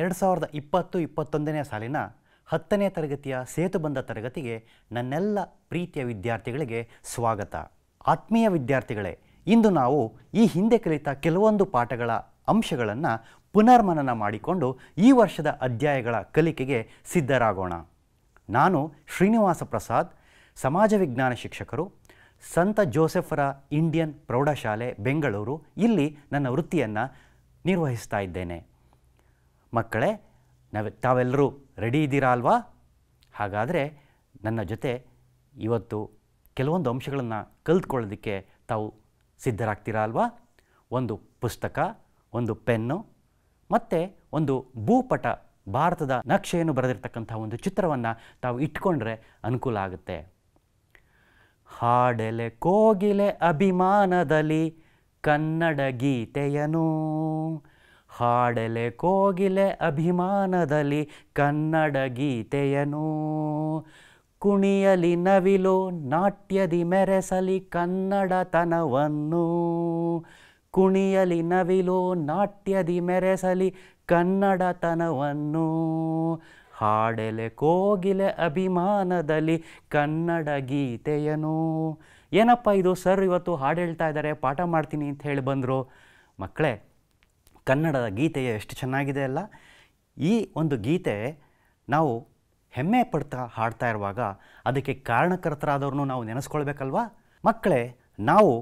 ಎರಡು ಸಾವಿರದ ಇಪ್ಪತ್ತು ಇಪ್ಪತ್ತೊಂದನೇ ಸಾಲಿನ ಹತ್ತನೇ ತರಗತಿಯ ಸೇತುಬಂಧ ತರಗತಿಗೆ ನನ್ನೆಲ್ಲ ಪ್ರೀತಿಯ ವಿದ್ಯಾರ್ಥಿಗಳಿಗೆ ಸ್ವಾಗತ ಆತ್ಮೀಯ ವಿದ್ಯಾರ್ಥಿಗಳೇ ಇಂದು ನಾವು ಈ ಹಿಂದೆ ಕಲಿತ ಕೆಲವೊಂದು ಪಾಠಗಳ ಅಂಶಗಳನ್ನು ಪುನರ್ಮನನ ಮಾಡಿಕೊಂಡು ಈ ವರ್ಷದ ಅಧ್ಯಾಯಗಳ ಕಲಿಕೆಗೆ ಸಿದ್ಧರಾಗೋಣ ನಾನು ಶ್ರೀನಿವಾಸ ಪ್ರಸಾದ್ ಸಮಾಜ ವಿಜ್ಞಾನ ಶಿಕ್ಷಕರು ಸಂತ ಜೋಸೆಫರ ಇಂಡಿಯನ್ ಪ್ರೌಢಶಾಲೆ ಬೆಂಗಳೂರು ಇಲ್ಲಿ ನನ್ನ ವೃತ್ತಿಯನ್ನು ನಿರ್ವಹಿಸ್ತಾ ಇದ್ದೇನೆ ಮಕ್ಕಳೇ ನಾವೆ ತಾವೆಲ್ಲರೂ ರೆಡಿ ಇದ್ದೀರಾ ಅಲ್ವಾ ಹಾಗಾದರೆ ನನ್ನ ಜೊತೆ ಇವತ್ತು ಕೆಲವೊಂದು ಅಂಶಗಳನ್ನು ಕಲ್ತ್ಕೊಳ್ಳೋದಕ್ಕೆ ತಾವು ಸಿದ್ಧರಾಗ್ತೀರಾ ಅಲ್ವಾ ಒಂದು ಪುಸ್ತಕ ಒಂದು ಪೆನ್ನು ಮತ್ತು ಒಂದು ಭೂಪಟ ಭಾರತದ ನಕ್ಷೆಯನ್ನು ಬರೆದಿರ್ತಕ್ಕಂಥ ಒಂದು ಚಿತ್ರವನ್ನು ತಾವು ಇಟ್ಕೊಂಡ್ರೆ ಅನುಕೂಲ ಆಗುತ್ತೆ ಹಾಡೆಲೆ ಕೋಗಿಲೆ ಅಭಿಮಾನದಲ್ಲಿ ಕನ್ನಡ ಗೀತೆಯನು ಹಾಡೆಲೆ ಕೋಗಿಲೆ ಅಭಿಮಾನದಲ್ಲಿ ಕನ್ನಡ ಗೀತೆಯನು ಕುಣಿಯಲಿ ನವಿಲು ನಾಟ್ಯದಿ ಮೆರೆಸಲಿ ಕನ್ನಡತನವನ್ನು ಕುಣಿಯಲಿ ನವಿಲು ನಾಟ್ಯದಿ ಮೆರೆಸಲಿ ಕನ್ನಡತನವನ್ನು ಹಾಡೆಲೆ ಕೋಗಿಲೆ ಅಭಿಮಾನದಲ್ಲಿ ಕನ್ನಡ ಗೀತೆಯನು ಏನಪ್ಪ ಇದು ಸರ್ ಇವತ್ತು ಹಾಡು ಹೇಳ್ತಾ ಇದ್ದಾರೆ ಪಾಠ ಮಾಡ್ತೀನಿ ಅಂತ ಹೇಳಿ ಬಂದರು ಮಕ್ಕಳೇ ಕನ್ನಡದ ಗೀತೆಯ ಎಷ್ಟು ಚೆನ್ನಾಗಿದೆ ಅಲ್ಲ ಈ ಒಂದು ಗೀತೆ ನಾವು ಹೆಮ್ಮೆ ಪಡ್ತಾ ಹಾಡ್ತಾ ಇರುವಾಗ ಅದಕ್ಕೆ ಕಾರಣಕರ್ತರಾದವ್ರನ್ನೂ ನಾವು ನೆನೆಸ್ಕೊಳ್ಬೇಕಲ್ವಾ ಮಕ್ಕಳೇ ನಾವು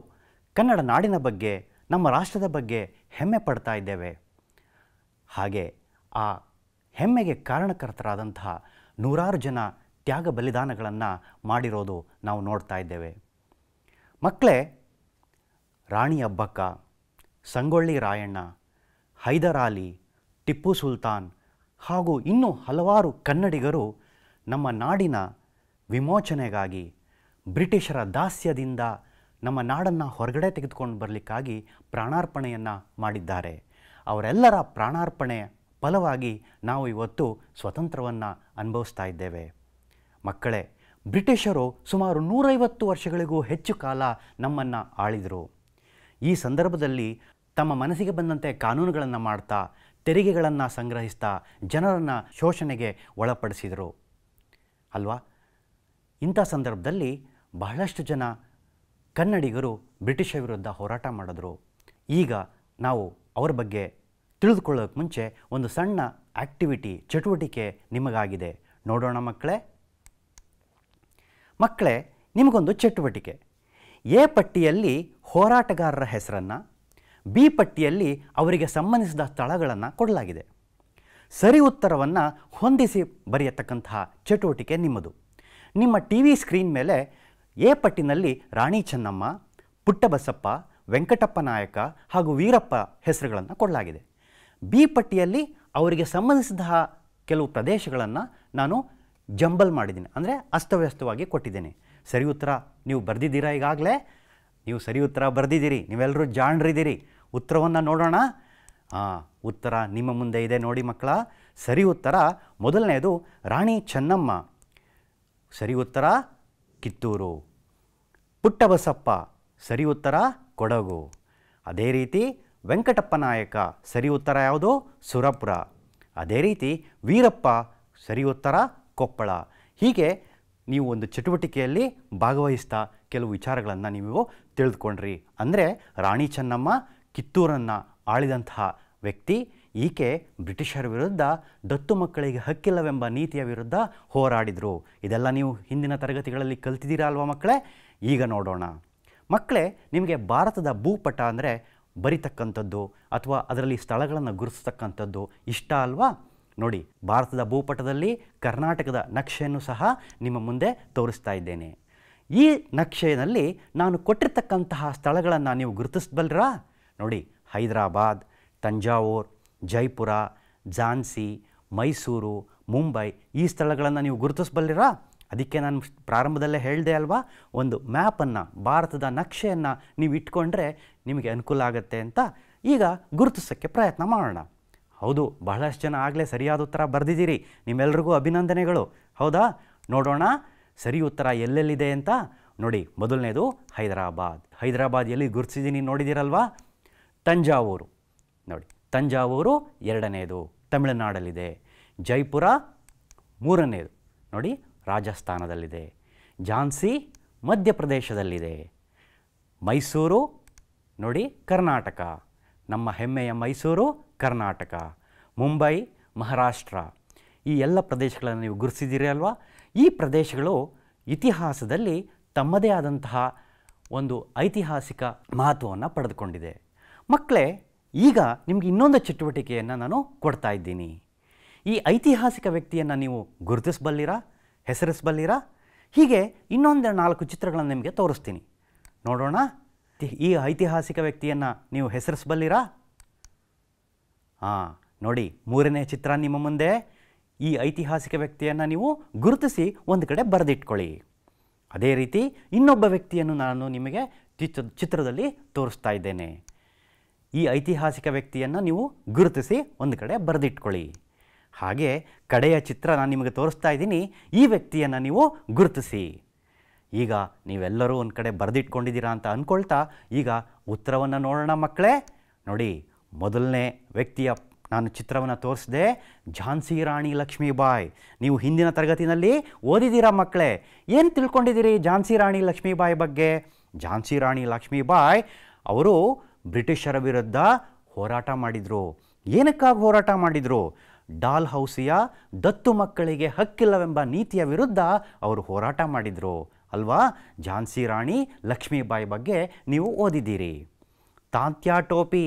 ಕನ್ನಡ ನಾಡಿನ ಬಗ್ಗೆ ನಮ್ಮ ರಾಷ್ಟ್ರದ ಬಗ್ಗೆ ಹೆಮ್ಮೆ ಪಡ್ತಾ ಇದ್ದೇವೆ ಹಾಗೆ ಆ ಹೆಮ್ಮೆಗೆ ಕಾರಣಕರ್ತರಾದಂತಹ ನೂರಾರು ಜನ ತ್ಯಾಗ ಬಲಿದಾನಗಳನ್ನು ಮಾಡಿರೋದು ನಾವು ನೋಡ್ತಾ ಇದ್ದೇವೆ ಮಕ್ಕಳೇ ರಾಣಿ ಹಬ್ಬಕ್ಕ ಸಂಗೊಳ್ಳಿ ರಾಯಣ್ಣ ಹೈದರಾಲಿ ಟಿಪ್ಪು ಸುಲ್ತಾನ್ ಹಾಗೂ ಇನ್ನೂ ಹಲವಾರು ಕನ್ನಡಿಗರು ನಮ್ಮ ನಾಡಿನ ವಿಮೋಚನೆಗಾಗಿ ಬ್ರಿಟಿಷರ ದಾಸ್ಯದಿಂದ ನಮ್ಮ ನಾಡನ್ನು ಹೊರಗಡೆ ತೆಗೆದುಕೊಂಡು ಬರಲಿಕ್ಕಾಗಿ ಪ್ರಾಣಾರ್ಪಣೆಯನ್ನು ಮಾಡಿದ್ದಾರೆ ಅವರೆಲ್ಲರ ಪ್ರಾಣಾರ್ಪಣೆ ಫಲವಾಗಿ ನಾವು ಇವತ್ತು ಸ್ವತಂತ್ರವನ್ನು ಅನುಭವಿಸ್ತಾ ಇದ್ದೇವೆ ಮಕ್ಕಳೇ ಬ್ರಿಟಿಷರು ಸುಮಾರು ನೂರೈವತ್ತು ವರ್ಷಗಳಿಗೂ ಹೆಚ್ಚು ಕಾಲ ನಮ್ಮನ್ನು ಆಳಿದರು ಈ ಸಂದರ್ಭದಲ್ಲಿ ತಮ್ಮ ಮನಸ್ಸಿಗೆ ಬಂದಂತೆ ಕಾನೂನುಗಳನ್ನು ಮಾಡ್ತಾ ತೆರಿಗೆಗಳನ್ನು ಸಂಗ್ರಹಿಸ್ತಾ ಜನರನ್ನು ಶೋಷಣೆಗೆ ಒಳಪಡಿಸಿದರು ಅಲ್ವಾ ಇಂಥ ಸಂದರ್ಭದಲ್ಲಿ ಬಹಳಷ್ಟು ಜನ ಕನ್ನಡಿಗರು ಬ್ರಿಟಿಷರ ವಿರುದ್ಧ ಹೋರಾಟ ಮಾಡಿದ್ರು ಈಗ ನಾವು ಅವರ ಬಗ್ಗೆ ತಿಳಿದುಕೊಳ್ಳೋಕ್ಕೆ ಮುಂಚೆ ಒಂದು ಸಣ್ಣ ಆ್ಯಕ್ಟಿವಿಟಿ ಚಟುವಟಿಕೆ ನಿಮಗಾಗಿದೆ ನೋಡೋಣ ಮಕ್ಕಳೇ ಮಕ್ಕಳೇ ನಿಮಗೊಂದು ಚಟುವಟಿಕೆ ಎ ಪಟ್ಟಿಯಲ್ಲಿ ಹೋರಾಟಗಾರರ ಹೆಸರನ್ನು ಬಿ ಪಟ್ಟಿಯಲ್ಲಿ ಅವರಿಗೆ ಸಂಬಂಧಿಸಿದ ಸ್ಥಳಗಳನ್ನು ಕೊಡಲಾಗಿದೆ ಸರಿ ಉತ್ತರವನ್ನು ಹೊಂದಿಸಿ ಬರೆಯತಕ್ಕಂತಹ ಚಟುವಟಿಕೆ ನಿಮ್ಮದು ನಿಮ್ಮ ಟಿ ವಿ ಸ್ಕ್ರೀನ್ ಮೇಲೆ ಎ ಪಟ್ಟಿನಲ್ಲಿ ರಾಣಿ ಚೆನ್ನಮ್ಮ ಪುಟ್ಟಬಸಪ್ಪ ವೆಂಕಟಪ್ಪ ನಾಯಕ ಹಾಗೂ ವೀರಪ್ಪ ಹೆಸರುಗಳನ್ನು ಕೊಡಲಾಗಿದೆ ಬಿ ಪಟ್ಟಿಯಲ್ಲಿ ಅವರಿಗೆ ಸಂಬಂಧಿಸಿದ ಕೆಲವು ಪ್ರದೇಶಗಳನ್ನು ನಾನು ಜಂಬಲ್ ಮಾಡಿದ್ದೀನಿ ಅಂದರೆ ಅಸ್ತವ್ಯಸ್ತವಾಗಿ ಕೊಟ್ಟಿದ್ದೀನಿ ಸರಿ ಉತ್ತರ ನೀವು ಬರೆದಿದ್ದೀರಾ ಈಗಾಗಲೇ ನೀವು ಸರಿ ಉತ್ತರ ಬರೆದಿದ್ದೀರಿ ನೀವೆಲ್ಲರೂ ಜಾಣ್ರಿದ್ದೀರಿ ಉತ್ತರವನ್ನು ನೋಡೋಣ ಹಾಂ ಉತ್ತರ ನಿಮ್ಮ ಮುಂದೆ ಇದೆ ನೋಡಿ ಮಕ್ಕಳ ಸರಿ ಉತ್ತರ ಮೊದಲನೆಯದು ರಾಣಿ ಚೆನ್ನಮ್ಮ ಸರಿ ಉತ್ತರ ಕಿತ್ತೂರು ಪುಟ್ಟಬಸಪ್ಪ ಸರಿ ಉತ್ತರ ಕೊಡಗು ಅದೇ ರೀತಿ ವೆಂಕಟಪ್ಪ ನಾಯಕ ಸರಿ ಉತ್ತರ ಯಾವುದು ಸುರಪುರ ಅದೇ ರೀತಿ ವೀರಪ್ಪ ಸರಿ ಉತ್ತರ ಕೊಪ್ಪಳ ಹೀಗೆ ನೀವು ಒಂದು ಚಟುವಟಿಕೆಯಲ್ಲಿ ಭಾಗವಹಿಸ್ತಾ ಕೆಲವು ವಿಚಾರಗಳನ್ನು ನೀವು ತಿಳಿದುಕೊಂಡ್ರಿ ಅಂದರೆ ರಾಣಿ ಚೆನ್ನಮ್ಮ ಕಿತ್ತೂರನ್ನು ಆಳಿದಂತಹ ವ್ಯಕ್ತಿ ಈಕೆ ಬ್ರಿಟಿಷರ ವಿರುದ್ಧ ದತ್ತು ಮಕ್ಕಳಿಗೆ ಹಕ್ಕಿಲ್ಲವೆಂಬ ನೀತಿಯ ವಿರುದ್ಧ ಹೋರಾಡಿದರು ಇದೆಲ್ಲ ನೀವು ಹಿಂದಿನ ತರಗತಿಗಳಲ್ಲಿ ಕಲ್ತಿದ್ದೀರಾ ಅಲ್ವಾ ಮಕ್ಕಳೇ ಈಗ ನೋಡೋಣ ಮಕ್ಕಳೇ ನಿಮಗೆ ಭಾರತದ ಭೂಪಟ ಅಂದರೆ ಬರಿತಕ್ಕಂಥದ್ದು ಅಥವಾ ಅದರಲ್ಲಿ ಸ್ಥಳಗಳನ್ನು ಗುರುತಿಸ್ತಕ್ಕಂಥದ್ದು ಇಷ್ಟ ಅಲ್ವಾ ನೋಡಿ ಭಾರತದ ಭೂಪಟದಲ್ಲಿ ಕರ್ನಾಟಕದ ನಕ್ಷೆಯನ್ನು ಸಹ ನಿಮ್ಮ ಮುಂದೆ ತೋರಿಸ್ತಾ ಇದ್ದೇನೆ ಈ ನಕ್ಷೆಯಲ್ಲಿ ನಾನು ಕೊಟ್ಟಿರ್ತಕ್ಕಂತಹ ಸ್ಥಳಗಳನ್ನು ನೀವು ಗುರುತಿಸಬಲ್ಲರಾ ನೋಡಿ ಹೈದರಾಬಾದ್ ತಂಜಾವೂರ್ ಜೈಪುರ ಝಾನ್ಸಿ ಮೈಸೂರು ಮುಂಬೈ ಈ ಸ್ಥಳಗಳನ್ನು ನೀವು ಗುರುತಿಸಬಲ್ಲಿರಾ ಅದಕ್ಕೆ ನಾನು ಪ್ರಾರಂಭದಲ್ಲೇ ಹೇಳಿದೆ ಅಲ್ವಾ ಒಂದು ಮ್ಯಾಪನ್ನು ಭಾರತದ ನಕ್ಷೆಯನ್ನು ನೀವು ಇಟ್ಕೊಂಡ್ರೆ ನಿಮಗೆ ಅನುಕೂಲ ಆಗುತ್ತೆ ಅಂತ ಈಗ ಗುರುತಿಸೋಕ್ಕೆ ಪ್ರಯತ್ನ ಮಾಡೋಣ ಹೌದು ಬಹಳಷ್ಟು ಜನ ಆಗಲೇ ಸರಿಯಾದ ಉತ್ತರ ಬರೆದಿದ್ದೀರಿ ನಿಮ್ಮೆಲ್ರಿಗೂ ಅಭಿನಂದನೆಗಳು ಹೌದಾ ನೋಡೋಣ ಸರಿ ಉತ್ತರ ಎಲ್ಲೆಲ್ಲಿದೆ ಅಂತ ನೋಡಿ ಮೊದಲನೇದು ಹೈದರಾಬಾದ್ ಹೈದರಾಬಾದ್ ಎಲ್ಲಿ ಗುರುತಿಸಿದ್ದೀನಿ ನೋಡಿದ್ದೀರಲ್ವಾ ತಂಜಾವೂರು ನೋಡಿ ತಂಜಾವೂರು ಎರಡನೇದು ತಮಿಳುನಾಡಲ್ಲಿದೆ ಜೈಪುರ ಮೂರನೇದು ನೋಡಿ ರಾಜಸ್ಥಾನದಲ್ಲಿದೆ ಝಾನ್ಸಿ ಮಧ್ಯಪ್ರದೇಶದಲ್ಲಿದೆ ಮೈಸೂರು ನೋಡಿ ಕರ್ನಾಟಕ ನಮ್ಮ ಹೆಮ್ಮೆಯ ಮೈಸೂರು ಕರ್ನಾಟಕ ಮುಂಬೈ ಮಹಾರಾಷ್ಟ್ರ ಈ ಎಲ್ಲ ಪ್ರದೇಶಗಳನ್ನು ನೀವು ಗುರುತಿಸಿದ್ದೀರಿ ಅಲ್ವಾ ಈ ಪ್ರದೇಶಗಳು ಇತಿಹಾಸದಲ್ಲಿ ತಮ್ಮದೇ ಆದಂತಹ ಒಂದು ಐತಿಹಾಸಿಕ ಮಹತ್ವವನ್ನು ಪಡೆದುಕೊಂಡಿದೆ ಮಕ್ಕಳೇ ಈಗ ನಿಮಗೆ ಇನ್ನೊಂದು ಚಟುವಟಿಕೆಯನ್ನು ನಾನು ಕೊಡ್ತಾ ಇದ್ದೀನಿ ಈ ಐತಿಹಾಸಿಕ ವ್ಯಕ್ತಿಯನ್ನು ನೀವು ಗುರುತಿಸಬಲ್ಲಿರಾ ಹೆಸರಿಸಬಲ್ಲಿರಾ ಹೀಗೆ ಇನ್ನೊಂದು ನಾಲ್ಕು ಚಿತ್ರಗಳನ್ನು ನಿಮಗೆ ತೋರಿಸ್ತೀನಿ ನೋಡೋಣ ಈ ಐತಿಹಾಸಿಕ ವ್ಯಕ್ತಿಯನ್ನು ನೀವು ಹೆಸರಿಸಬಲ್ಲಿರಾ ಹಾಂ ನೋಡಿ ಮೂರನೇ ಚಿತ್ರ ನಿಮ್ಮ ಮುಂದೆ ಈ ಐತಿಹಾಸಿಕ ವ್ಯಕ್ತಿಯನ್ನು ನೀವು ಗುರುತಿಸಿ ಒಂದು ಕಡೆ ಬರೆದಿಟ್ಕೊಳ್ಳಿ ಅದೇ ರೀತಿ ಇನ್ನೊಬ್ಬ ವ್ಯಕ್ತಿಯನ್ನು ನಾನು ನಿಮಗೆ ಚಿತ್ರ ಚಿತ್ರದಲ್ಲಿ ತೋರಿಸ್ತಾ ಇದ್ದೇನೆ ಈ ಐತಿಹಾಸಿಕ ವ್ಯಕ್ತಿಯನ್ನು ನೀವು ಗುರುತಿಸಿ ಒಂದು ಕಡೆ ಬರೆದಿಟ್ಕೊಳ್ಳಿ ಹಾಗೆ ಕಡೆಯ ಚಿತ್ರ ನಾನು ನಿಮಗೆ ತೋರಿಸ್ತಾ ಇದ್ದೀನಿ ಈ ವ್ಯಕ್ತಿಯನ್ನು ನೀವು ಗುರುತಿಸಿ ಈಗ ನೀವೆಲ್ಲರೂ ಒಂದು ಕಡೆ ಬರೆದಿಟ್ಕೊಂಡಿದ್ದೀರಾ ಅಂತ ಅಂದ್ಕೊಳ್ತಾ ಈಗ ಉತ್ತರವನ್ನು ನೋಡೋಣ ಮಕ್ಕಳೇ ನೋಡಿ ಮೊದಲನೇ ವ್ಯಕ್ತಿಯ ನಾನು ಚಿತ್ರವನ್ನು ತೋರಿಸಿದೆ ಝಾನ್ಸಿ ರಾಣಿ ಲಕ್ಷ್ಮೀಬಾಯಿ ನೀವು ಹಿಂದಿನ ತರಗತಿನಲ್ಲಿ ಓದಿದ್ದೀರಾ ಮಕ್ಕಳೇ ಏನು ತಿಳ್ಕೊಂಡಿದ್ದೀರಿ ಝಾನ್ಸಿ ರಾಣಿ ಲಕ್ಷ್ಮೀಬಾಯಿ ಬಗ್ಗೆ ಝಾನ್ಸಿ ರಾಣಿ ಲಕ್ಷ್ಮೀಬಾಯಿ ಅವರು ಬ್ರಿಟಿಷರ ವಿರುದ್ಧ ಹೋರಾಟ ಮಾಡಿದರು ಏನಕ್ಕಾಗಿ ಹೋರಾಟ ಮಾಡಿದರು ಡಾಲ್ ಹೌಸಿಯ ದತ್ತು ಮಕ್ಕಳಿಗೆ ಹಕ್ಕಿಲ್ಲವೆಂಬ ನೀತಿಯ ವಿರುದ್ಧ ಅವರು ಹೋರಾಟ ಮಾಡಿದರು ಅಲ್ವಾ ಝಾನ್ಸಿ ರಾಣಿ ಲಕ್ಷ್ಮೀಬಾಯಿ ಬಗ್ಗೆ ನೀವು ಓದಿದ್ದೀರಿ ತಾಂತ್ಯ ಟೋಪಿ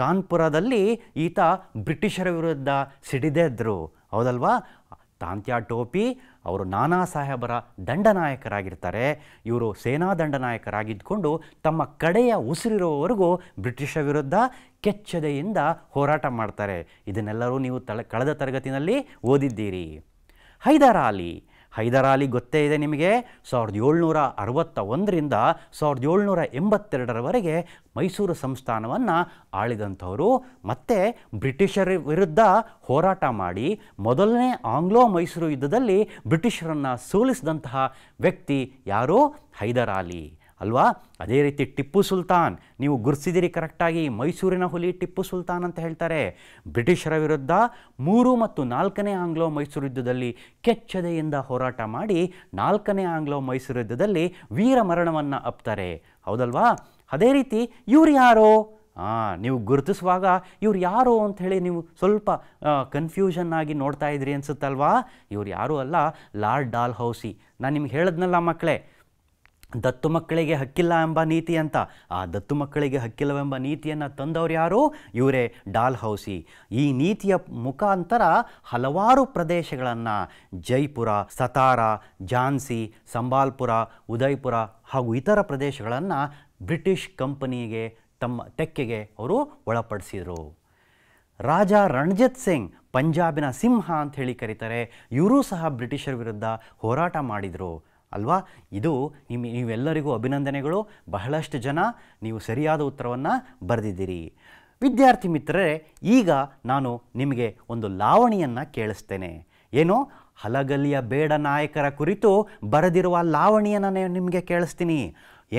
ಕಾನ್ಪುರದಲ್ಲಿ ಈತ ಬ್ರಿಟಿಷರ ವಿರುದ್ಧ ಇದ್ದರು ಹೌದಲ್ವಾ ತಾಂತ್ಯ ಟೋಪಿ ಅವರು ನಾನಾ ಸಾಹೇಬರ ದಂಡನಾಯಕರಾಗಿರ್ತಾರೆ ಇವರು ಸೇನಾ ದಂಡನಾಯಕರಾಗಿದ್ದುಕೊಂಡು ತಮ್ಮ ಕಡೆಯ ಉಸಿರಿರುವವರೆಗೂ ಬ್ರಿಟಿಷರ ವಿರುದ್ಧ ಕೆಚ್ಚದೆಯಿಂದ ಹೋರಾಟ ಮಾಡ್ತಾರೆ ಇದನ್ನೆಲ್ಲರೂ ನೀವು ತಳ ಕಳೆದ ತರಗತಿನಲ್ಲಿ ಓದಿದ್ದೀರಿ ಹೈದರಾಲಿ ಹೈದರಾಲಿ ಗೊತ್ತೇ ಇದೆ ನಿಮಗೆ ಸಾವಿರದ ಏಳ್ನೂರ ಅರವತ್ತ ಒಂದರಿಂದ ಸಾವಿರದ ಏಳ್ನೂರ ಎಂಬತ್ತೆರಡರವರೆಗೆ ಮೈಸೂರು ಸಂಸ್ಥಾನವನ್ನು ಆಳಿದಂಥವರು ಮತ್ತೆ ಬ್ರಿಟಿಷರ ವಿರುದ್ಧ ಹೋರಾಟ ಮಾಡಿ ಮೊದಲನೇ ಆಂಗ್ಲೋ ಮೈಸೂರು ಯುದ್ಧದಲ್ಲಿ ಬ್ರಿಟಿಷರನ್ನು ಸೋಲಿಸಿದಂತಹ ವ್ಯಕ್ತಿ ಯಾರು ಹೈದರಾಲಿ ಅಲ್ವಾ ಅದೇ ರೀತಿ ಟಿಪ್ಪು ಸುಲ್ತಾನ್ ನೀವು ಗುರ್ಸಿದಿರಿ ಕರೆಕ್ಟಾಗಿ ಮೈಸೂರಿನ ಹುಲಿ ಟಿಪ್ಪು ಸುಲ್ತಾನ್ ಅಂತ ಹೇಳ್ತಾರೆ ಬ್ರಿಟಿಷರ ವಿರುದ್ಧ ಮೂರು ಮತ್ತು ನಾಲ್ಕನೇ ಆಂಗ್ಲೋ ಮೈಸೂರು ಯುದ್ಧದಲ್ಲಿ ಕೆಚ್ಚದೆಯಿಂದ ಹೋರಾಟ ಮಾಡಿ ನಾಲ್ಕನೇ ಆಂಗ್ಲೋ ಮೈಸೂರು ಯುದ್ಧದಲ್ಲಿ ವೀರ ಮರಣವನ್ನು ಅಪ್ತಾರೆ ಹೌದಲ್ವಾ ಅದೇ ರೀತಿ ಇವ್ರು ಯಾರೋ ಹಾಂ ನೀವು ಗುರುತಿಸುವಾಗ ಇವ್ರು ಯಾರು ಅಂಥೇಳಿ ನೀವು ಸ್ವಲ್ಪ ಕನ್ಫ್ಯೂಷನ್ ಆಗಿ ನೋಡ್ತಾ ಇದ್ರಿ ಅನಿಸುತ್ತಲ್ವಾ ಇವ್ರು ಯಾರೂ ಅಲ್ಲ ಲಾರ್ಡ್ ಡಾಲ್ ಹೌಸಿ ನಾನು ನಿಮ್ಗೆ ಹೇಳಿದ್ನಲ್ಲ ಮಕ್ಕಳೇ ದತ್ತು ಮಕ್ಕಳಿಗೆ ಹಕ್ಕಿಲ್ಲ ಎಂಬ ನೀತಿ ಅಂತ ಆ ದತ್ತು ಮಕ್ಕಳಿಗೆ ಹಕ್ಕಿಲ್ಲವೆಂಬ ನೀತಿಯನ್ನು ತಂದವರು ಯಾರು ಇವರೇ ಡಾಲ್ ಹೌಸಿ ಈ ನೀತಿಯ ಮುಖಾಂತರ ಹಲವಾರು ಪ್ರದೇಶಗಳನ್ನು ಜೈಪುರ ಸತಾರಾ ಝಾನ್ಸಿ ಸಂಬಾಲ್ಪುರ ಉದಯ್ಪುರ ಹಾಗೂ ಇತರ ಪ್ರದೇಶಗಳನ್ನು ಬ್ರಿಟಿಷ್ ಕಂಪನಿಗೆ ತಮ್ಮ ತೆಕ್ಕೆಗೆ ಅವರು ಒಳಪಡಿಸಿದರು ರಾಜ ರಣಜಿತ್ ಸಿಂಗ್ ಪಂಜಾಬಿನ ಸಿಂಹ ಅಂತ ಹೇಳಿ ಕರೀತಾರೆ ಇವರೂ ಸಹ ಬ್ರಿಟಿಷರ ವಿರುದ್ಧ ಹೋರಾಟ ಮಾಡಿದರು ಅಲ್ವಾ ಇದು ನಿಮ್ಮ ನೀವೆಲ್ಲರಿಗೂ ಅಭಿನಂದನೆಗಳು ಬಹಳಷ್ಟು ಜನ ನೀವು ಸರಿಯಾದ ಉತ್ತರವನ್ನು ಬರೆದಿದ್ದೀರಿ ವಿದ್ಯಾರ್ಥಿ ಮಿತ್ರರೇ ಈಗ ನಾನು ನಿಮಗೆ ಒಂದು ಲಾವಣಿಯನ್ನು ಕೇಳಿಸ್ತೇನೆ ಏನು ಹಲಗಲಿಯ ಬೇಡ ನಾಯಕರ ಕುರಿತು ಬರೆದಿರುವ ಲಾವಣಿಯನ್ನು ನಿಮಗೆ ಕೇಳಿಸ್ತೀನಿ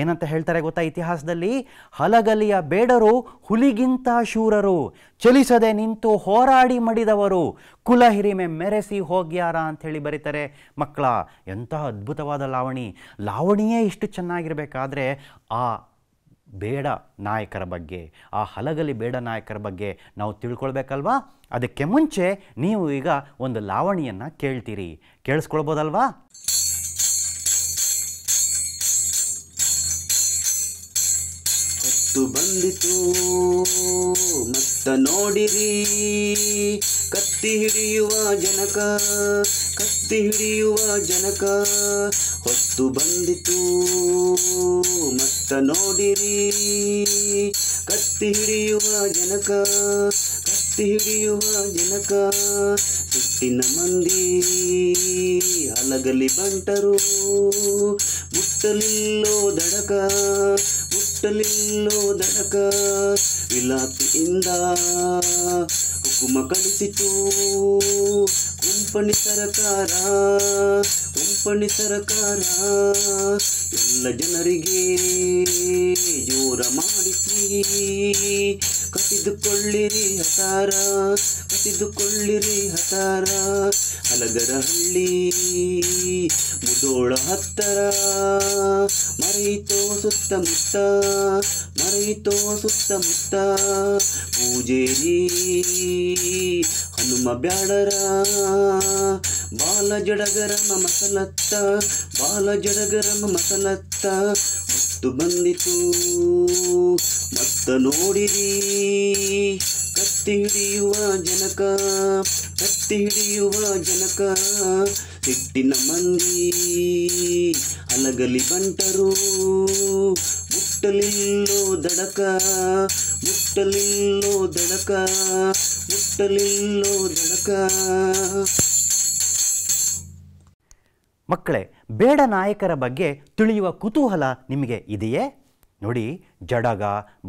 ಏನಂತ ಹೇಳ್ತಾರೆ ಗೊತ್ತಾ ಇತಿಹಾಸದಲ್ಲಿ ಹಲಗಲಿಯ ಬೇಡರು ಹುಲಿಗಿಂತ ಶೂರರು ಚಲಿಸದೆ ನಿಂತು ಹೋರಾಡಿ ಮಡಿದವರು ಕುಲ ಹಿರಿಮೆ ಮೆರೆಸಿ ಹೋಗ್ಯಾರ ಅಂಥೇಳಿ ಬರೀತಾರೆ ಮಕ್ಕಳ ಎಂತಹ ಅದ್ಭುತವಾದ ಲಾವಣಿ ಲಾವಣಿಯೇ ಇಷ್ಟು ಚೆನ್ನಾಗಿರಬೇಕಾದ್ರೆ ಆ ಬೇಡ ನಾಯಕರ ಬಗ್ಗೆ ಆ ಹಲಗಲಿ ಬೇಡ ನಾಯಕರ ಬಗ್ಗೆ ನಾವು ತಿಳ್ಕೊಳ್ಬೇಕಲ್ವಾ ಅದಕ್ಕೆ ಮುಂಚೆ ನೀವು ಈಗ ಒಂದು ಲಾವಣಿಯನ್ನು ಕೇಳ್ತೀರಿ ಕೇಳಿಸ್ಕೊಳ್ಬೋದಲ್ವಾ ಕನಸು ಬಂದಿತು ಮತ್ತ ನೋಡಿರಿ ಕತ್ತಿ ಹಿಡಿಯುವ ಜನಕ ಕತ್ತಿ ಹಿಡಿಯುವ ಜನಕ ಹೊತ್ತು ಬಂದಿತು ಮತ್ತ ನೋಡಿರಿ ಕತ್ತಿ ಹಿಡಿಯುವ ಜನಕ ಕತ್ತಿ ಹಿಡಿಯುವ ಜನಕ ಸುತ್ತಿನ ಮಂದಿ ಹಲಗಲಿ ಬಂಟರು ಮುಟ್ಟಲಿಲ್ಲೋ ದಡಕ ಕತ್ತಲಿಲ್ಲೋ ದಡಕ ವಿಲಾಪಿಯಿಂದ ಹುಕುಮ ಕಳಿಸಿತು ಕುಂಪಣಿ ಸರಕಾರ ಕುಂಪಣಿ ಸರಕಾರ ಎಲ್ಲ ಜನರಿಗೆ ಜೋರ ಮಾಡಿಸಿ ಕಸಿದುಕೊಳ್ಳಿರಿ ಹತಾರ ಕಸಿದುಕೊಳ್ಳಿರಿ ಹತಾರ ಹಳ್ಳಿ ಮುದೋಳ ಹತ್ತರ ಮರೆಯಿತೋ ಸುತ್ತಮುತ್ತ ಮರೆಯಿತೋ ಸುತ್ತಮುತ್ತ ಪೂಜೇರಿ ಹನುಮ ಬ್ಯಾಡರ ಬಾಲ ಜಡಗರಮ ಮಸಲತ್ತ ಬಾಲ ಜಡಗರಮ ಮಸಲತ್ತ ಕತ್ತು ಬಂದಿತು ಮತ್ತ ನೋಡಿರಿ ಕತ್ತಿ ಹಿಡಿಯುವ ಜನಕ ಕತ್ತಿ ಹಿಡಿಯುವ ಜನಕ ಸಿಟ್ಟಿನ ಮಂದಿ ಅಲಗಲಿ ಬಂಟರು ಮುಟ್ಟಲಿಲ್ಲೋ ದಡಕ ಮುಟ್ಟಲಿಲ್ಲೋ ದಡಕ ಮುಟ್ಟಲಿಲ್ಲೋ ದಡಕ ಮಕ್ಕಳೇ ಬೇಡ ನಾಯಕರ ಬಗ್ಗೆ ತಿಳಿಯುವ ಕುತೂಹಲ ನಿಮಗೆ ಇದೆಯೇ ನೋಡಿ ಜಡಗ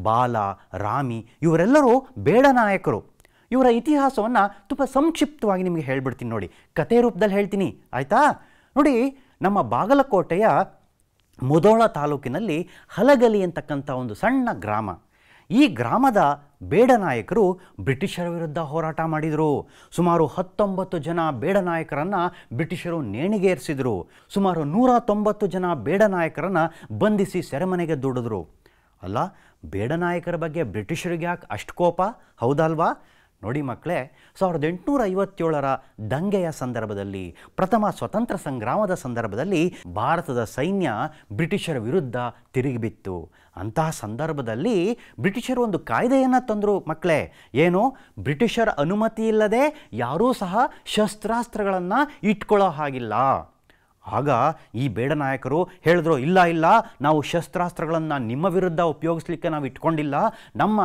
ಬಾಲ ರಾಮಿ ಇವರೆಲ್ಲರೂ ಬೇಡ ನಾಯಕರು ಇವರ ಇತಿಹಾಸವನ್ನು ತುಂಬ ಸಂಕ್ಷಿಪ್ತವಾಗಿ ನಿಮಗೆ ಹೇಳ್ಬಿಡ್ತೀನಿ ನೋಡಿ ಕತೆ ರೂಪದಲ್ಲಿ ಹೇಳ್ತೀನಿ ಆಯಿತಾ ನೋಡಿ ನಮ್ಮ ಬಾಗಲಕೋಟೆಯ ಮುದೋಳ ತಾಲೂಕಿನಲ್ಲಿ ಹಲಗಲಿ ಅಂತಕ್ಕಂಥ ಒಂದು ಸಣ್ಣ ಗ್ರಾಮ ಈ ಗ್ರಾಮದ ಬೇಡ ನಾಯಕರು ಬ್ರಿಟಿಷರ ವಿರುದ್ಧ ಹೋರಾಟ ಮಾಡಿದರು ಸುಮಾರು ಹತ್ತೊಂಬತ್ತು ಜನ ಬೇಡ ನಾಯಕರನ್ನು ಬ್ರಿಟಿಷರು ನೇಣಿಗೇರಿಸಿದರು ಸುಮಾರು ನೂರ ತೊಂಬತ್ತು ಜನ ಬೇಡ ನಾಯಕರನ್ನು ಬಂಧಿಸಿ ಸೆರೆಮನೆಗೆ ದೂಡಿದ್ರು ಅಲ್ಲ ಬೇಡ ನಾಯಕರ ಬಗ್ಗೆ ಬ್ರಿಟಿಷರಿಗೆ ಯಾಕೆ ಅಷ್ಟು ಕೋಪ ಹೌದಲ್ವಾ ನೋಡಿ ಮಕ್ಕಳೇ ಸಾವಿರದ ಎಂಟುನೂರ ಐವತ್ತೇಳರ ದಂಗೆಯ ಸಂದರ್ಭದಲ್ಲಿ ಪ್ರಥಮ ಸ್ವತಂತ್ರ ಸಂಗ್ರಾಮದ ಸಂದರ್ಭದಲ್ಲಿ ಭಾರತದ ಸೈನ್ಯ ಬ್ರಿಟಿಷರ ವಿರುದ್ಧ ತಿರುಗಿಬಿತ್ತು ಅಂತಹ ಸಂದರ್ಭದಲ್ಲಿ ಬ್ರಿಟಿಷರು ಒಂದು ಕಾಯ್ದೆಯನ್ನು ತಂದರು ಮಕ್ಕಳೇ ಏನು ಬ್ರಿಟಿಷರ ಅನುಮತಿ ಇಲ್ಲದೆ ಯಾರೂ ಸಹ ಶಸ್ತ್ರಾಸ್ತ್ರಗಳನ್ನು ಇಟ್ಕೊಳ್ಳೋ ಹಾಗಿಲ್ಲ ಆಗ ಈ ಬೇಡ ನಾಯಕರು ಹೇಳಿದ್ರು ಇಲ್ಲ ಇಲ್ಲ ನಾವು ಶಸ್ತ್ರಾಸ್ತ್ರಗಳನ್ನು ನಿಮ್ಮ ವಿರುದ್ಧ ಉಪಯೋಗಿಸ್ಲಿಕ್ಕೆ ನಾವು ಇಟ್ಕೊಂಡಿಲ್ಲ ನಮ್ಮ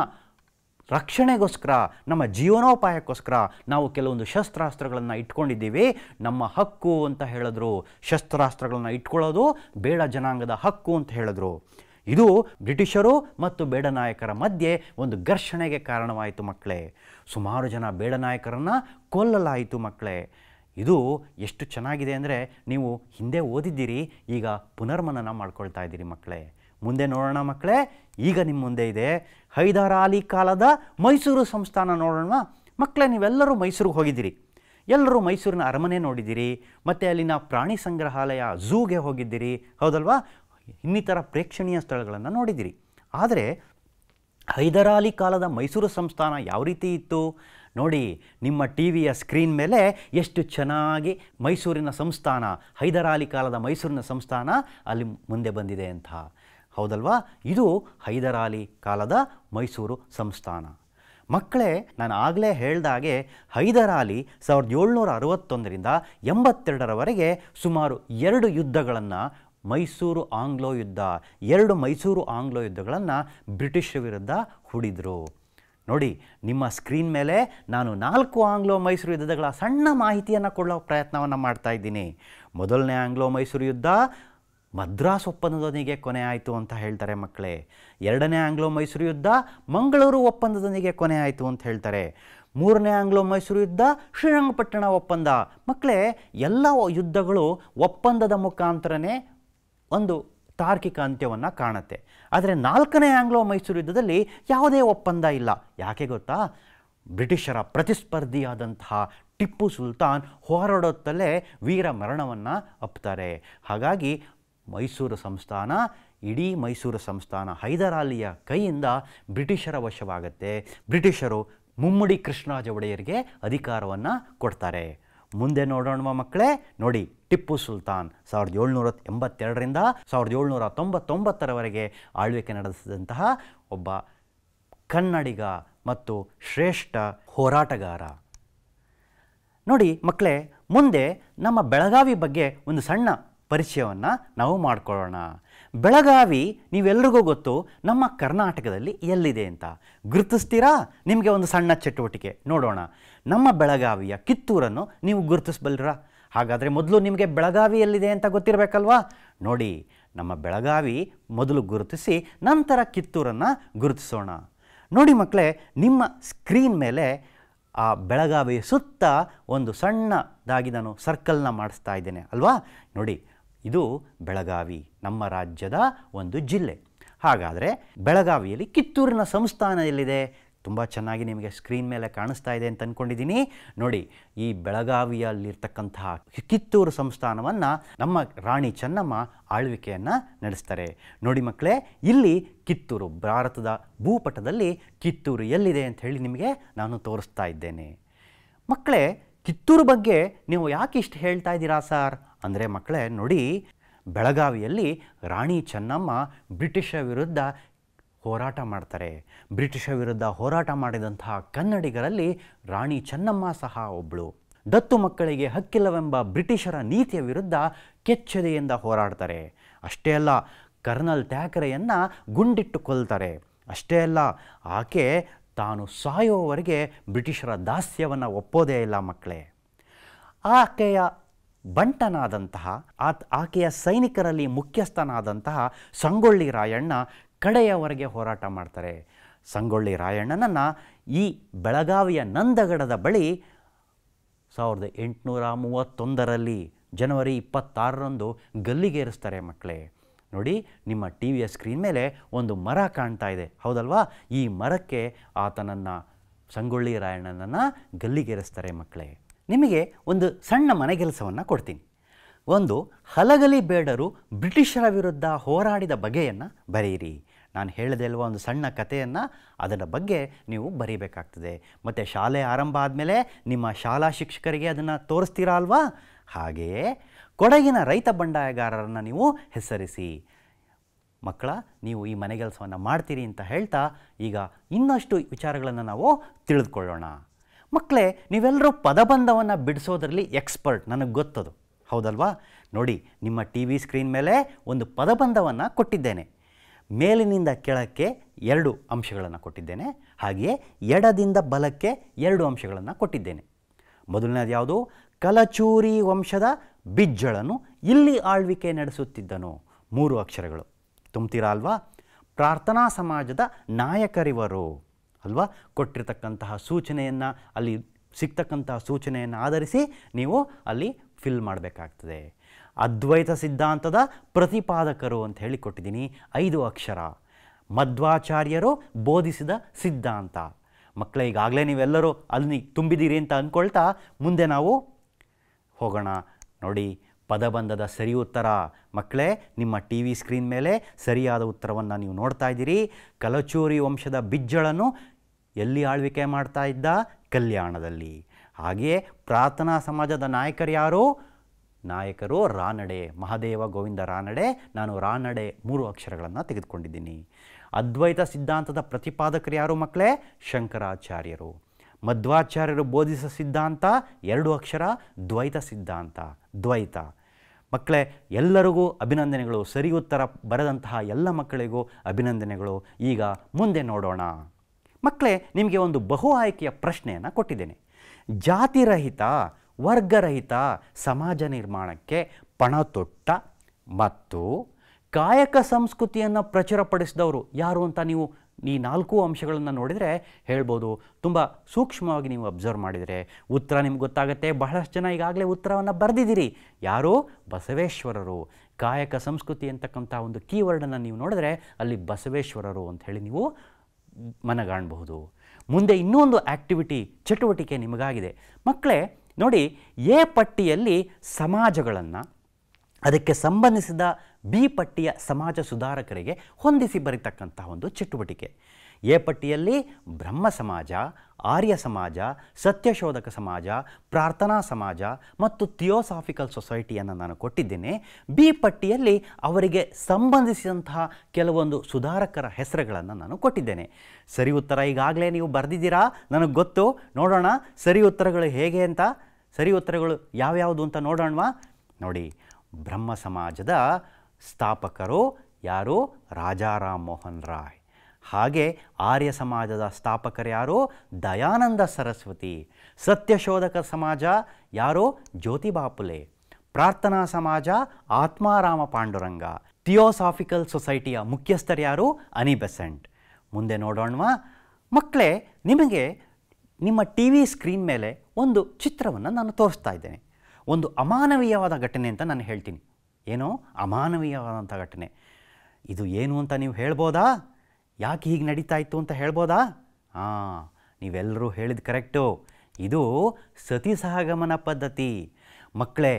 ರಕ್ಷಣೆಗೋಸ್ಕರ ನಮ್ಮ ಜೀವನೋಪಾಯಕ್ಕೋಸ್ಕರ ನಾವು ಕೆಲವೊಂದು ಶಸ್ತ್ರಾಸ್ತ್ರಗಳನ್ನು ಇಟ್ಕೊಂಡಿದ್ದೀವಿ ನಮ್ಮ ಹಕ್ಕು ಅಂತ ಹೇಳಿದ್ರು ಶಸ್ತ್ರಾಸ್ತ್ರಗಳನ್ನು ಇಟ್ಕೊಳ್ಳೋದು ಬೇಡ ಜನಾಂಗದ ಹಕ್ಕು ಅಂತ ಹೇಳಿದ್ರು ಇದು ಬ್ರಿಟಿಷರು ಮತ್ತು ಬೇಡ ನಾಯಕರ ಮಧ್ಯೆ ಒಂದು ಘರ್ಷಣೆಗೆ ಕಾರಣವಾಯಿತು ಮಕ್ಕಳೇ ಸುಮಾರು ಜನ ಬೇಡ ನಾಯಕರನ್ನು ಕೊಲ್ಲಲಾಯಿತು ಮಕ್ಕಳೇ ಇದು ಎಷ್ಟು ಚೆನ್ನಾಗಿದೆ ಅಂದರೆ ನೀವು ಹಿಂದೆ ಓದಿದ್ದೀರಿ ಈಗ ಪುನರ್ಮನನ ಮಾಡ್ಕೊಳ್ತಾ ಇದ್ದೀರಿ ಮಕ್ಕಳೇ ಮುಂದೆ ನೋಡೋಣ ಮಕ್ಕಳೇ ಈಗ ನಿಮ್ಮ ಮುಂದೆ ಇದೆ ಹೈದರಾಲಿ ಕಾಲದ ಮೈಸೂರು ಸಂಸ್ಥಾನ ನೋಡೋಣ ಮಕ್ಕಳೇ ನೀವೆಲ್ಲರೂ ಮೈಸೂರಿಗೆ ಹೋಗಿದ್ದೀರಿ ಎಲ್ಲರೂ ಮೈಸೂರಿನ ಅರಮನೆ ನೋಡಿದ್ದೀರಿ ಮತ್ತು ಅಲ್ಲಿನ ಪ್ರಾಣಿ ಸಂಗ್ರಹಾಲಯ ಝೂಗೆ ಹೋಗಿದ್ದೀರಿ ಹೌದಲ್ವಾ ಇನ್ನಿತರ ಪ್ರೇಕ್ಷಣೀಯ ಸ್ಥಳಗಳನ್ನು ನೋಡಿದ್ದೀರಿ ಆದರೆ ಹೈದರಾಲಿ ಕಾಲದ ಮೈಸೂರು ಸಂಸ್ಥಾನ ಯಾವ ರೀತಿ ಇತ್ತು ನೋಡಿ ನಿಮ್ಮ ಟಿ ವಿಯ ಸ್ಕ್ರೀನ್ ಮೇಲೆ ಎಷ್ಟು ಚೆನ್ನಾಗಿ ಮೈಸೂರಿನ ಸಂಸ್ಥಾನ ಹೈದರಾಲಿ ಕಾಲದ ಮೈಸೂರಿನ ಸಂಸ್ಥಾನ ಅಲ್ಲಿ ಮುಂದೆ ಬಂದಿದೆ ಅಂತ ಹೌದಲ್ವಾ ಇದು ಹೈದರಾಲಿ ಕಾಲದ ಮೈಸೂರು ಸಂಸ್ಥಾನ ಮಕ್ಕಳೇ ನಾನು ಆಗಲೇ ಹಾಗೆ ಹೈದರಾಲಿ ಸಾವಿರದ ಏಳ್ನೂರ ಅರವತ್ತೊಂದರಿಂದ ಎಂಬತ್ತೆರಡರವರೆಗೆ ಸುಮಾರು ಎರಡು ಯುದ್ಧಗಳನ್ನು ಮೈಸೂರು ಆಂಗ್ಲೋ ಯುದ್ಧ ಎರಡು ಮೈಸೂರು ಆಂಗ್ಲೋ ಯುದ್ಧಗಳನ್ನು ಬ್ರಿಟಿಷ್ ವಿರುದ್ಧ ಹೂಡಿದರು ನೋಡಿ ನಿಮ್ಮ ಸ್ಕ್ರೀನ್ ಮೇಲೆ ನಾನು ನಾಲ್ಕು ಆಂಗ್ಲೋ ಮೈಸೂರು ಯುದ್ಧಗಳ ಸಣ್ಣ ಮಾಹಿತಿಯನ್ನು ಕೊಡೋ ಪ್ರಯತ್ನವನ್ನು ಮಾಡ್ತಾ ಇದ್ದೀನಿ ಮೊದಲನೇ ಆಂಗ್ಲೋ ಮೈಸೂರು ಯುದ್ಧ ಮದ್ರಾಸ್ ಒಪ್ಪಂದದೊಂದಿಗೆ ಕೊನೆ ಆಯಿತು ಅಂತ ಹೇಳ್ತಾರೆ ಮಕ್ಕಳೇ ಎರಡನೇ ಆಂಗ್ಲೋ ಮೈಸೂರು ಯುದ್ಧ ಮಂಗಳೂರು ಒಪ್ಪಂದದೊಂದಿಗೆ ಕೊನೆ ಆಯಿತು ಅಂತ ಹೇಳ್ತಾರೆ ಮೂರನೇ ಆಂಗ್ಲೋ ಮೈಸೂರು ಯುದ್ಧ ಶ್ರೀರಂಗಪಟ್ಟಣ ಒಪ್ಪಂದ ಮಕ್ಕಳೇ ಎಲ್ಲ ಯುದ್ಧಗಳು ಒಪ್ಪಂದದ ಮುಖಾಂತರನೇ ಒಂದು ತಾರ್ಕಿಕ ಅಂತ್ಯವನ್ನು ಕಾಣುತ್ತೆ ಆದರೆ ನಾಲ್ಕನೇ ಆಂಗ್ಲೋ ಮೈಸೂರು ಯುದ್ಧದಲ್ಲಿ ಯಾವುದೇ ಒಪ್ಪಂದ ಇಲ್ಲ ಯಾಕೆ ಗೊತ್ತಾ ಬ್ರಿಟಿಷರ ಪ್ರತಿಸ್ಪರ್ಧಿಯಾದಂತಹ ಟಿಪ್ಪು ಸುಲ್ತಾನ್ ಹೋರಾಡುತ್ತಲೇ ವೀರ ಮರಣವನ್ನು ಅಪ್ತಾರೆ ಹಾಗಾಗಿ ಮೈಸೂರು ಸಂಸ್ಥಾನ ಇಡೀ ಮೈಸೂರು ಸಂಸ್ಥಾನ ಹೈದರಾಲಿಯ ಕೈಯಿಂದ ಬ್ರಿಟಿಷರ ವಶವಾಗತ್ತೆ ಬ್ರಿಟಿಷರು ಮುಮ್ಮಡಿ ಕೃಷ್ಣರಾಜ ಒಡೆಯರಿಗೆ ಅಧಿಕಾರವನ್ನು ಕೊಡ್ತಾರೆ ಮುಂದೆ ನೋಡೋಣ ಮಕ್ಕಳೇ ನೋಡಿ ಟಿಪ್ಪು ಸುಲ್ತಾನ್ ಸಾವಿರದ ಏಳ್ನೂರ ಎಂಬತ್ತೆರಡರಿಂದ ಸಾವಿರದ ಏಳ್ನೂರ ತೊಂಬತ್ತೊಂಬತ್ತರವರೆಗೆ ಆಳ್ವಿಕೆ ನಡೆಸಿದಂತಹ ಒಬ್ಬ ಕನ್ನಡಿಗ ಮತ್ತು ಶ್ರೇಷ್ಠ ಹೋರಾಟಗಾರ ನೋಡಿ ಮಕ್ಕಳೇ ಮುಂದೆ ನಮ್ಮ ಬೆಳಗಾವಿ ಬಗ್ಗೆ ಒಂದು ಸಣ್ಣ ಪರಿಚಯವನ್ನು ನಾವು ಮಾಡಿಕೊಳ್ಳೋಣ ಬೆಳಗಾವಿ ನೀವೆಲ್ರಿಗೂ ಗೊತ್ತು ನಮ್ಮ ಕರ್ನಾಟಕದಲ್ಲಿ ಎಲ್ಲಿದೆ ಅಂತ ಗುರುತಿಸ್ತೀರಾ ನಿಮಗೆ ಒಂದು ಸಣ್ಣ ಚಟುವಟಿಕೆ ನೋಡೋಣ ನಮ್ಮ ಬೆಳಗಾವಿಯ ಕಿತ್ತೂರನ್ನು ನೀವು ಗುರುತಿಸ್ಬಲ್ರ ಹಾಗಾದರೆ ಮೊದಲು ನಿಮಗೆ ಬೆಳಗಾವಿ ಎಲ್ಲಿದೆ ಅಂತ ಗೊತ್ತಿರಬೇಕಲ್ವಾ ನೋಡಿ ನಮ್ಮ ಬೆಳಗಾವಿ ಮೊದಲು ಗುರುತಿಸಿ ನಂತರ ಕಿತ್ತೂರನ್ನು ಗುರುತಿಸೋಣ ನೋಡಿ ಮಕ್ಕಳೇ ನಿಮ್ಮ ಸ್ಕ್ರೀನ್ ಮೇಲೆ ಆ ಬೆಳಗಾವಿಯ ಸುತ್ತ ಒಂದು ಸಣ್ಣದಾಗಿ ನಾನು ಸರ್ಕಲ್ನ ಮಾಡಿಸ್ತಾ ಇದ್ದೇನೆ ಅಲ್ವಾ ನೋಡಿ ಇದು ಬೆಳಗಾವಿ ನಮ್ಮ ರಾಜ್ಯದ ಒಂದು ಜಿಲ್ಲೆ ಹಾಗಾದರೆ ಬೆಳಗಾವಿಯಲ್ಲಿ ಕಿತ್ತೂರಿನ ಸಂಸ್ಥಾನ ಎಲ್ಲಿದೆ ತುಂಬ ಚೆನ್ನಾಗಿ ನಿಮಗೆ ಸ್ಕ್ರೀನ್ ಮೇಲೆ ಕಾಣಿಸ್ತಾ ಇದೆ ಅಂತ ಅಂದ್ಕೊಂಡಿದ್ದೀನಿ ನೋಡಿ ಈ ಬೆಳಗಾವಿಯಲ್ಲಿರ್ತಕ್ಕಂತಹ ಕಿತ್ತೂರು ಸಂಸ್ಥಾನವನ್ನು ನಮ್ಮ ರಾಣಿ ಚೆನ್ನಮ್ಮ ಆಳ್ವಿಕೆಯನ್ನು ನಡೆಸ್ತಾರೆ ನೋಡಿ ಮಕ್ಕಳೇ ಇಲ್ಲಿ ಕಿತ್ತೂರು ಭಾರತದ ಭೂಪಟದಲ್ಲಿ ಕಿತ್ತೂರು ಎಲ್ಲಿದೆ ಅಂತ ಹೇಳಿ ನಿಮಗೆ ನಾನು ತೋರಿಸ್ತಾ ಇದ್ದೇನೆ ಮಕ್ಕಳೇ ಕಿತ್ತೂರು ಬಗ್ಗೆ ನೀವು ಯಾಕೆ ಇಷ್ಟು ಹೇಳ್ತಾ ಇದ್ದೀರಾ ಸರ್ ಅಂದರೆ ಮಕ್ಕಳೇ ನೋಡಿ ಬೆಳಗಾವಿಯಲ್ಲಿ ರಾಣಿ ಚೆನ್ನಮ್ಮ ಬ್ರಿಟಿಷ ವಿರುದ್ಧ ಹೋರಾಟ ಮಾಡ್ತಾರೆ ಬ್ರಿಟಿಷ ವಿರುದ್ಧ ಹೋರಾಟ ಮಾಡಿದಂತಹ ಕನ್ನಡಿಗರಲ್ಲಿ ರಾಣಿ ಚೆನ್ನಮ್ಮ ಸಹ ಒಬ್ಬಳು ದತ್ತು ಮಕ್ಕಳಿಗೆ ಹಕ್ಕಿಲ್ಲವೆಂಬ ಬ್ರಿಟಿಷರ ನೀತಿಯ ವಿರುದ್ಧ ಕೆಚ್ಚದೆಯಿಂದ ಹೋರಾಡ್ತಾರೆ ಅಷ್ಟೇ ಅಲ್ಲ ಕರ್ನಲ್ ತ್ಯಾಕರೆಯನ್ನು ಗುಂಡಿಟ್ಟು ಅಷ್ಟೇ ಅಲ್ಲ ಆಕೆ ತಾನು ಸಾಯೋವರೆಗೆ ಬ್ರಿಟಿಷರ ದಾಸ್ಯವನ್ನು ಒಪ್ಪೋದೇ ಇಲ್ಲ ಮಕ್ಕಳೇ ಆಕೆಯ ಬಂಟನಾದಂತಹ ಆತ ಆಕೆಯ ಸೈನಿಕರಲ್ಲಿ ಮುಖ್ಯಸ್ಥನಾದಂತಹ ಸಂಗೊಳ್ಳಿ ರಾಯಣ್ಣ ಕಡೆಯವರೆಗೆ ಹೋರಾಟ ಮಾಡ್ತಾರೆ ಸಂಗೊಳ್ಳಿ ರಾಯಣ್ಣನನ್ನು ಈ ಬೆಳಗಾವಿಯ ನಂದಗಡದ ಬಳಿ ಸಾವಿರದ ಎಂಟುನೂರ ಮೂವತ್ತೊಂದರಲ್ಲಿ ಜನವರಿ ಇಪ್ಪತ್ತಾರರಂದು ಗಲ್ಲಿಗೇರಿಸ್ತಾರೆ ಮಕ್ಕಳೇ ನೋಡಿ ನಿಮ್ಮ ಟಿ ವಿಯ ಸ್ಕ್ರೀನ್ ಮೇಲೆ ಒಂದು ಮರ ಕಾಣ್ತಾ ಇದೆ ಹೌದಲ್ವಾ ಈ ಮರಕ್ಕೆ ಆತನನ್ನು ಸಂಗೊಳ್ಳಿ ರಾಯಣ್ಣನನ್ನು ಗಲ್ಲಿಗೇರಿಸ್ತಾರೆ ಮಕ್ಕಳೇ ನಿಮಗೆ ಒಂದು ಸಣ್ಣ ಮನೆಗೆಲಸವನ್ನು ಕೊಡ್ತೀನಿ ಒಂದು ಹಲಗಲಿ ಬೇಡರು ಬ್ರಿಟಿಷರ ವಿರುದ್ಧ ಹೋರಾಡಿದ ಬಗೆಯನ್ನು ಬರೆಯಿರಿ ನಾನು ಹೇಳದೆಲ್ವ ಒಂದು ಸಣ್ಣ ಕಥೆಯನ್ನು ಅದರ ಬಗ್ಗೆ ನೀವು ಬರೀಬೇಕಾಗ್ತದೆ ಮತ್ತು ಶಾಲೆ ಆರಂಭ ಆದಮೇಲೆ ನಿಮ್ಮ ಶಾಲಾ ಶಿಕ್ಷಕರಿಗೆ ಅದನ್ನು ತೋರಿಸ್ತೀರಾ ಅಲ್ವಾ ಹಾಗೆಯೇ ಕೊಡಗಿನ ರೈತ ಬಂಡಾಯಗಾರರನ್ನು ನೀವು ಹೆಸರಿಸಿ ಮಕ್ಕಳ ನೀವು ಈ ಮನೆಗೆಲಸವನ್ನು ಮಾಡ್ತೀರಿ ಅಂತ ಹೇಳ್ತಾ ಈಗ ಇನ್ನಷ್ಟು ವಿಚಾರಗಳನ್ನು ನಾವು ತಿಳಿದುಕೊಳ್ಳೋಣ ಮಕ್ಕಳೇ ನೀವೆಲ್ಲರೂ ಪದಬಂಧವನ್ನು ಬಿಡಿಸೋದ್ರಲ್ಲಿ ಎಕ್ಸ್ಪರ್ಟ್ ನನಗೆ ಗೊತ್ತದು ಹೌದಲ್ವಾ ನೋಡಿ ನಿಮ್ಮ ಟಿ ವಿ ಸ್ಕ್ರೀನ್ ಮೇಲೆ ಒಂದು ಪದಬಂಧವನ್ನು ಕೊಟ್ಟಿದ್ದೇನೆ ಮೇಲಿನಿಂದ ಕೆಳಕ್ಕೆ ಎರಡು ಅಂಶಗಳನ್ನು ಕೊಟ್ಟಿದ್ದೇನೆ ಹಾಗೆಯೇ ಎಡದಿಂದ ಬಲಕ್ಕೆ ಎರಡು ಅಂಶಗಳನ್ನು ಕೊಟ್ಟಿದ್ದೇನೆ ಮೊದಲನೇದು ಯಾವುದು ಕಲಚೂರಿ ವಂಶದ ಬಿಜ್ಜಳನು ಇಲ್ಲಿ ಆಳ್ವಿಕೆ ನಡೆಸುತ್ತಿದ್ದನು ಮೂರು ಅಕ್ಷರಗಳು ತುಂಬ್ತೀರಾ ಅಲ್ವಾ ಪ್ರಾರ್ಥನಾ ಸಮಾಜದ ನಾಯಕರಿವರು ಅಲ್ವಾ ಕೊಟ್ಟಿರ್ತಕ್ಕಂತಹ ಸೂಚನೆಯನ್ನು ಅಲ್ಲಿ ಸಿಗ್ತಕ್ಕಂತಹ ಸೂಚನೆಯನ್ನು ಆಧರಿಸಿ ನೀವು ಅಲ್ಲಿ ಫಿಲ್ ಮಾಡಬೇಕಾಗ್ತದೆ ಅದ್ವೈತ ಸಿದ್ಧಾಂತದ ಪ್ರತಿಪಾದಕರು ಅಂತ ಹೇಳಿ ಕೊಟ್ಟಿದ್ದೀನಿ ಐದು ಅಕ್ಷರ ಮಧ್ವಾಚಾರ್ಯರು ಬೋಧಿಸಿದ ಸಿದ್ಧಾಂತ ಮಕ್ಕಳಿಗೆ ಈಗಾಗಲೇ ನೀವೆಲ್ಲರೂ ಅಲ್ಲಿ ತುಂಬಿದ್ದೀರಿ ಅಂತ ಅಂದ್ಕೊಳ್ತಾ ಮುಂದೆ ನಾವು ಹೋಗೋಣ ನೋಡಿ ಪದಬಂಧದ ಸರಿ ಉತ್ತರ ಮಕ್ಕಳೇ ನಿಮ್ಮ ಟಿ ವಿ ಸ್ಕ್ರೀನ್ ಮೇಲೆ ಸರಿಯಾದ ಉತ್ತರವನ್ನು ನೀವು ನೋಡ್ತಾ ಇದ್ದೀರಿ ಕಲಚೂರಿ ವಂಶದ ಬಿಜ್ಜಳನ್ನು ಎಲ್ಲಿ ಆಳ್ವಿಕೆ ಮಾಡ್ತಾ ಇದ್ದ ಕಲ್ಯಾಣದಲ್ಲಿ ಹಾಗೆಯೇ ಪ್ರಾರ್ಥನಾ ಸಮಾಜದ ನಾಯಕರು ಯಾರು ನಾಯಕರು ರಾನಡೆ ಮಹಾದೇವ ಗೋವಿಂದ ರಾನಡೆ ನಾನು ರಾನಡೆ ಮೂರು ಅಕ್ಷರಗಳನ್ನು ತೆಗೆದುಕೊಂಡಿದ್ದೀನಿ ಅದ್ವೈತ ಸಿದ್ಧಾಂತದ ಪ್ರತಿಪಾದಕರು ಯಾರು ಮಕ್ಕಳೇ ಶಂಕರಾಚಾರ್ಯರು ಮಧ್ವಾಚಾರ್ಯರು ಬೋಧಿಸ ಸಿದ್ಧಾಂತ ಎರಡು ಅಕ್ಷರ ದ್ವೈತ ಸಿದ್ಧಾಂತ ದ್ವೈತ ಮಕ್ಕಳೇ ಎಲ್ಲರಿಗೂ ಅಭಿನಂದನೆಗಳು ಸರಿ ಉತ್ತರ ಬರೆದಂತಹ ಎಲ್ಲ ಮಕ್ಕಳಿಗೂ ಅಭಿನಂದನೆಗಳು ಈಗ ಮುಂದೆ ನೋಡೋಣ ಮಕ್ಕಳೇ ನಿಮಗೆ ಒಂದು ಬಹು ಆಯ್ಕೆಯ ಪ್ರಶ್ನೆಯನ್ನು ಕೊಟ್ಟಿದ್ದೇನೆ ಜಾತಿರಹಿತ ವರ್ಗರಹಿತ ಸಮಾಜ ನಿರ್ಮಾಣಕ್ಕೆ ಪಣತೊಟ್ಟ ಮತ್ತು ಕಾಯಕ ಸಂಸ್ಕೃತಿಯನ್ನು ಪ್ರಚುರಪಡಿಸಿದವರು ಯಾರು ಅಂತ ನೀವು ಈ ನಾಲ್ಕು ಅಂಶಗಳನ್ನು ನೋಡಿದರೆ ಹೇಳ್ಬೋದು ತುಂಬ ಸೂಕ್ಷ್ಮವಾಗಿ ನೀವು ಅಬ್ಸರ್ವ್ ಮಾಡಿದರೆ ಉತ್ತರ ನಿಮ್ಗೆ ಗೊತ್ತಾಗುತ್ತೆ ಬಹಳಷ್ಟು ಜನ ಈಗಾಗಲೇ ಉತ್ತರವನ್ನು ಬರೆದಿದ್ದೀರಿ ಯಾರು ಬಸವೇಶ್ವರರು ಕಾಯಕ ಸಂಸ್ಕೃತಿ ಅಂತಕ್ಕಂಥ ಒಂದು ಕೀವರ್ಡನ್ನು ನೀವು ನೋಡಿದ್ರೆ ಅಲ್ಲಿ ಬಸವೇಶ್ವರರು ಅಂತ ಹೇಳಿ ನೀವು ಮನಗಾಣಬಹುದು ಮುಂದೆ ಇನ್ನೊಂದು ಆ್ಯಕ್ಟಿವಿಟಿ ಚಟುವಟಿಕೆ ನಿಮಗಾಗಿದೆ ಮಕ್ಕಳೇ ನೋಡಿ ಎ ಪಟ್ಟಿಯಲ್ಲಿ ಸಮಾಜಗಳನ್ನು ಅದಕ್ಕೆ ಸಂಬಂಧಿಸಿದ ಬಿ ಪಟ್ಟಿಯ ಸಮಾಜ ಸುಧಾರಕರಿಗೆ ಹೊಂದಿಸಿ ಬರಿತಕ್ಕಂತಹ ಒಂದು ಚಟುವಟಿಕೆ ಎ ಪಟ್ಟಿಯಲ್ಲಿ ಬ್ರಹ್ಮ ಸಮಾಜ ಆರ್ಯ ಸಮಾಜ ಸತ್ಯಶೋಧಕ ಸಮಾಜ ಪ್ರಾರ್ಥನಾ ಸಮಾಜ ಮತ್ತು ಥಿಯೋಸಾಫಿಕಲ್ ಸೊಸೈಟಿಯನ್ನು ನಾನು ಕೊಟ್ಟಿದ್ದೇನೆ ಬಿ ಪಟ್ಟಿಯಲ್ಲಿ ಅವರಿಗೆ ಸಂಬಂಧಿಸಿದಂತಹ ಕೆಲವೊಂದು ಸುಧಾರಕರ ಹೆಸರುಗಳನ್ನು ನಾನು ಕೊಟ್ಟಿದ್ದೇನೆ ಸರಿ ಉತ್ತರ ಈಗಾಗಲೇ ನೀವು ಬರೆದಿದ್ದೀರಾ ನನಗೆ ಗೊತ್ತು ನೋಡೋಣ ಸರಿ ಉತ್ತರಗಳು ಹೇಗೆ ಅಂತ ಸರಿ ಉತ್ತರಗಳು ಯಾವ್ಯಾವುದು ಅಂತ ನೋಡೋಣವಾ ನೋಡಿ ಬ್ರಹ್ಮ ಸಮಾಜದ ಸ್ಥಾಪಕರು ಯಾರು ರಾಜಾರಾಮ್ ಮೋಹನ್ ರಾಯ್ ಹಾಗೆ ಆರ್ಯ ಸಮಾಜದ ಸ್ಥಾಪಕರು ಯಾರು ದಯಾನಂದ ಸರಸ್ವತಿ ಸತ್ಯಶೋಧಕ ಸಮಾಜ ಯಾರು ಜ್ಯೋತಿಬಾ ಪುಲೆ ಪ್ರಾರ್ಥನಾ ಸಮಾಜ ಆತ್ಮಾರಾಮ ಪಾಂಡುರಂಗ ಥಿಯೋಸಾಫಿಕಲ್ ಸೊಸೈಟಿಯ ಮುಖ್ಯಸ್ಥರು ಯಾರು ಅನಿಬೆಸೆಂಟ್ ಮುಂದೆ ನೋಡೋಣ ಮಕ್ಕಳೇ ನಿಮಗೆ ನಿಮ್ಮ ಟಿ ವಿ ಸ್ಕ್ರೀನ್ ಮೇಲೆ ಒಂದು ಚಿತ್ರವನ್ನು ನಾನು ತೋರಿಸ್ತಾ ಇದ್ದೇನೆ ಒಂದು ಅಮಾನವೀಯವಾದ ಘಟನೆ ಅಂತ ನಾನು ಹೇಳ್ತೀನಿ ಏನೋ ಅಮಾನವೀಯವಾದಂಥ ಘಟನೆ ಇದು ಏನು ಅಂತ ನೀವು ಹೇಳ್ಬೋದಾ ಯಾಕೆ ಹೀಗೆ ನಡೀತಾ ಇತ್ತು ಅಂತ ಹೇಳ್ಬೋದಾ ಹಾಂ ನೀವೆಲ್ಲರೂ ಹೇಳಿದ ಕರೆಕ್ಟು ಇದು ಸತಿ ಸಹಗಮನ ಪದ್ಧತಿ ಮಕ್ಕಳೇ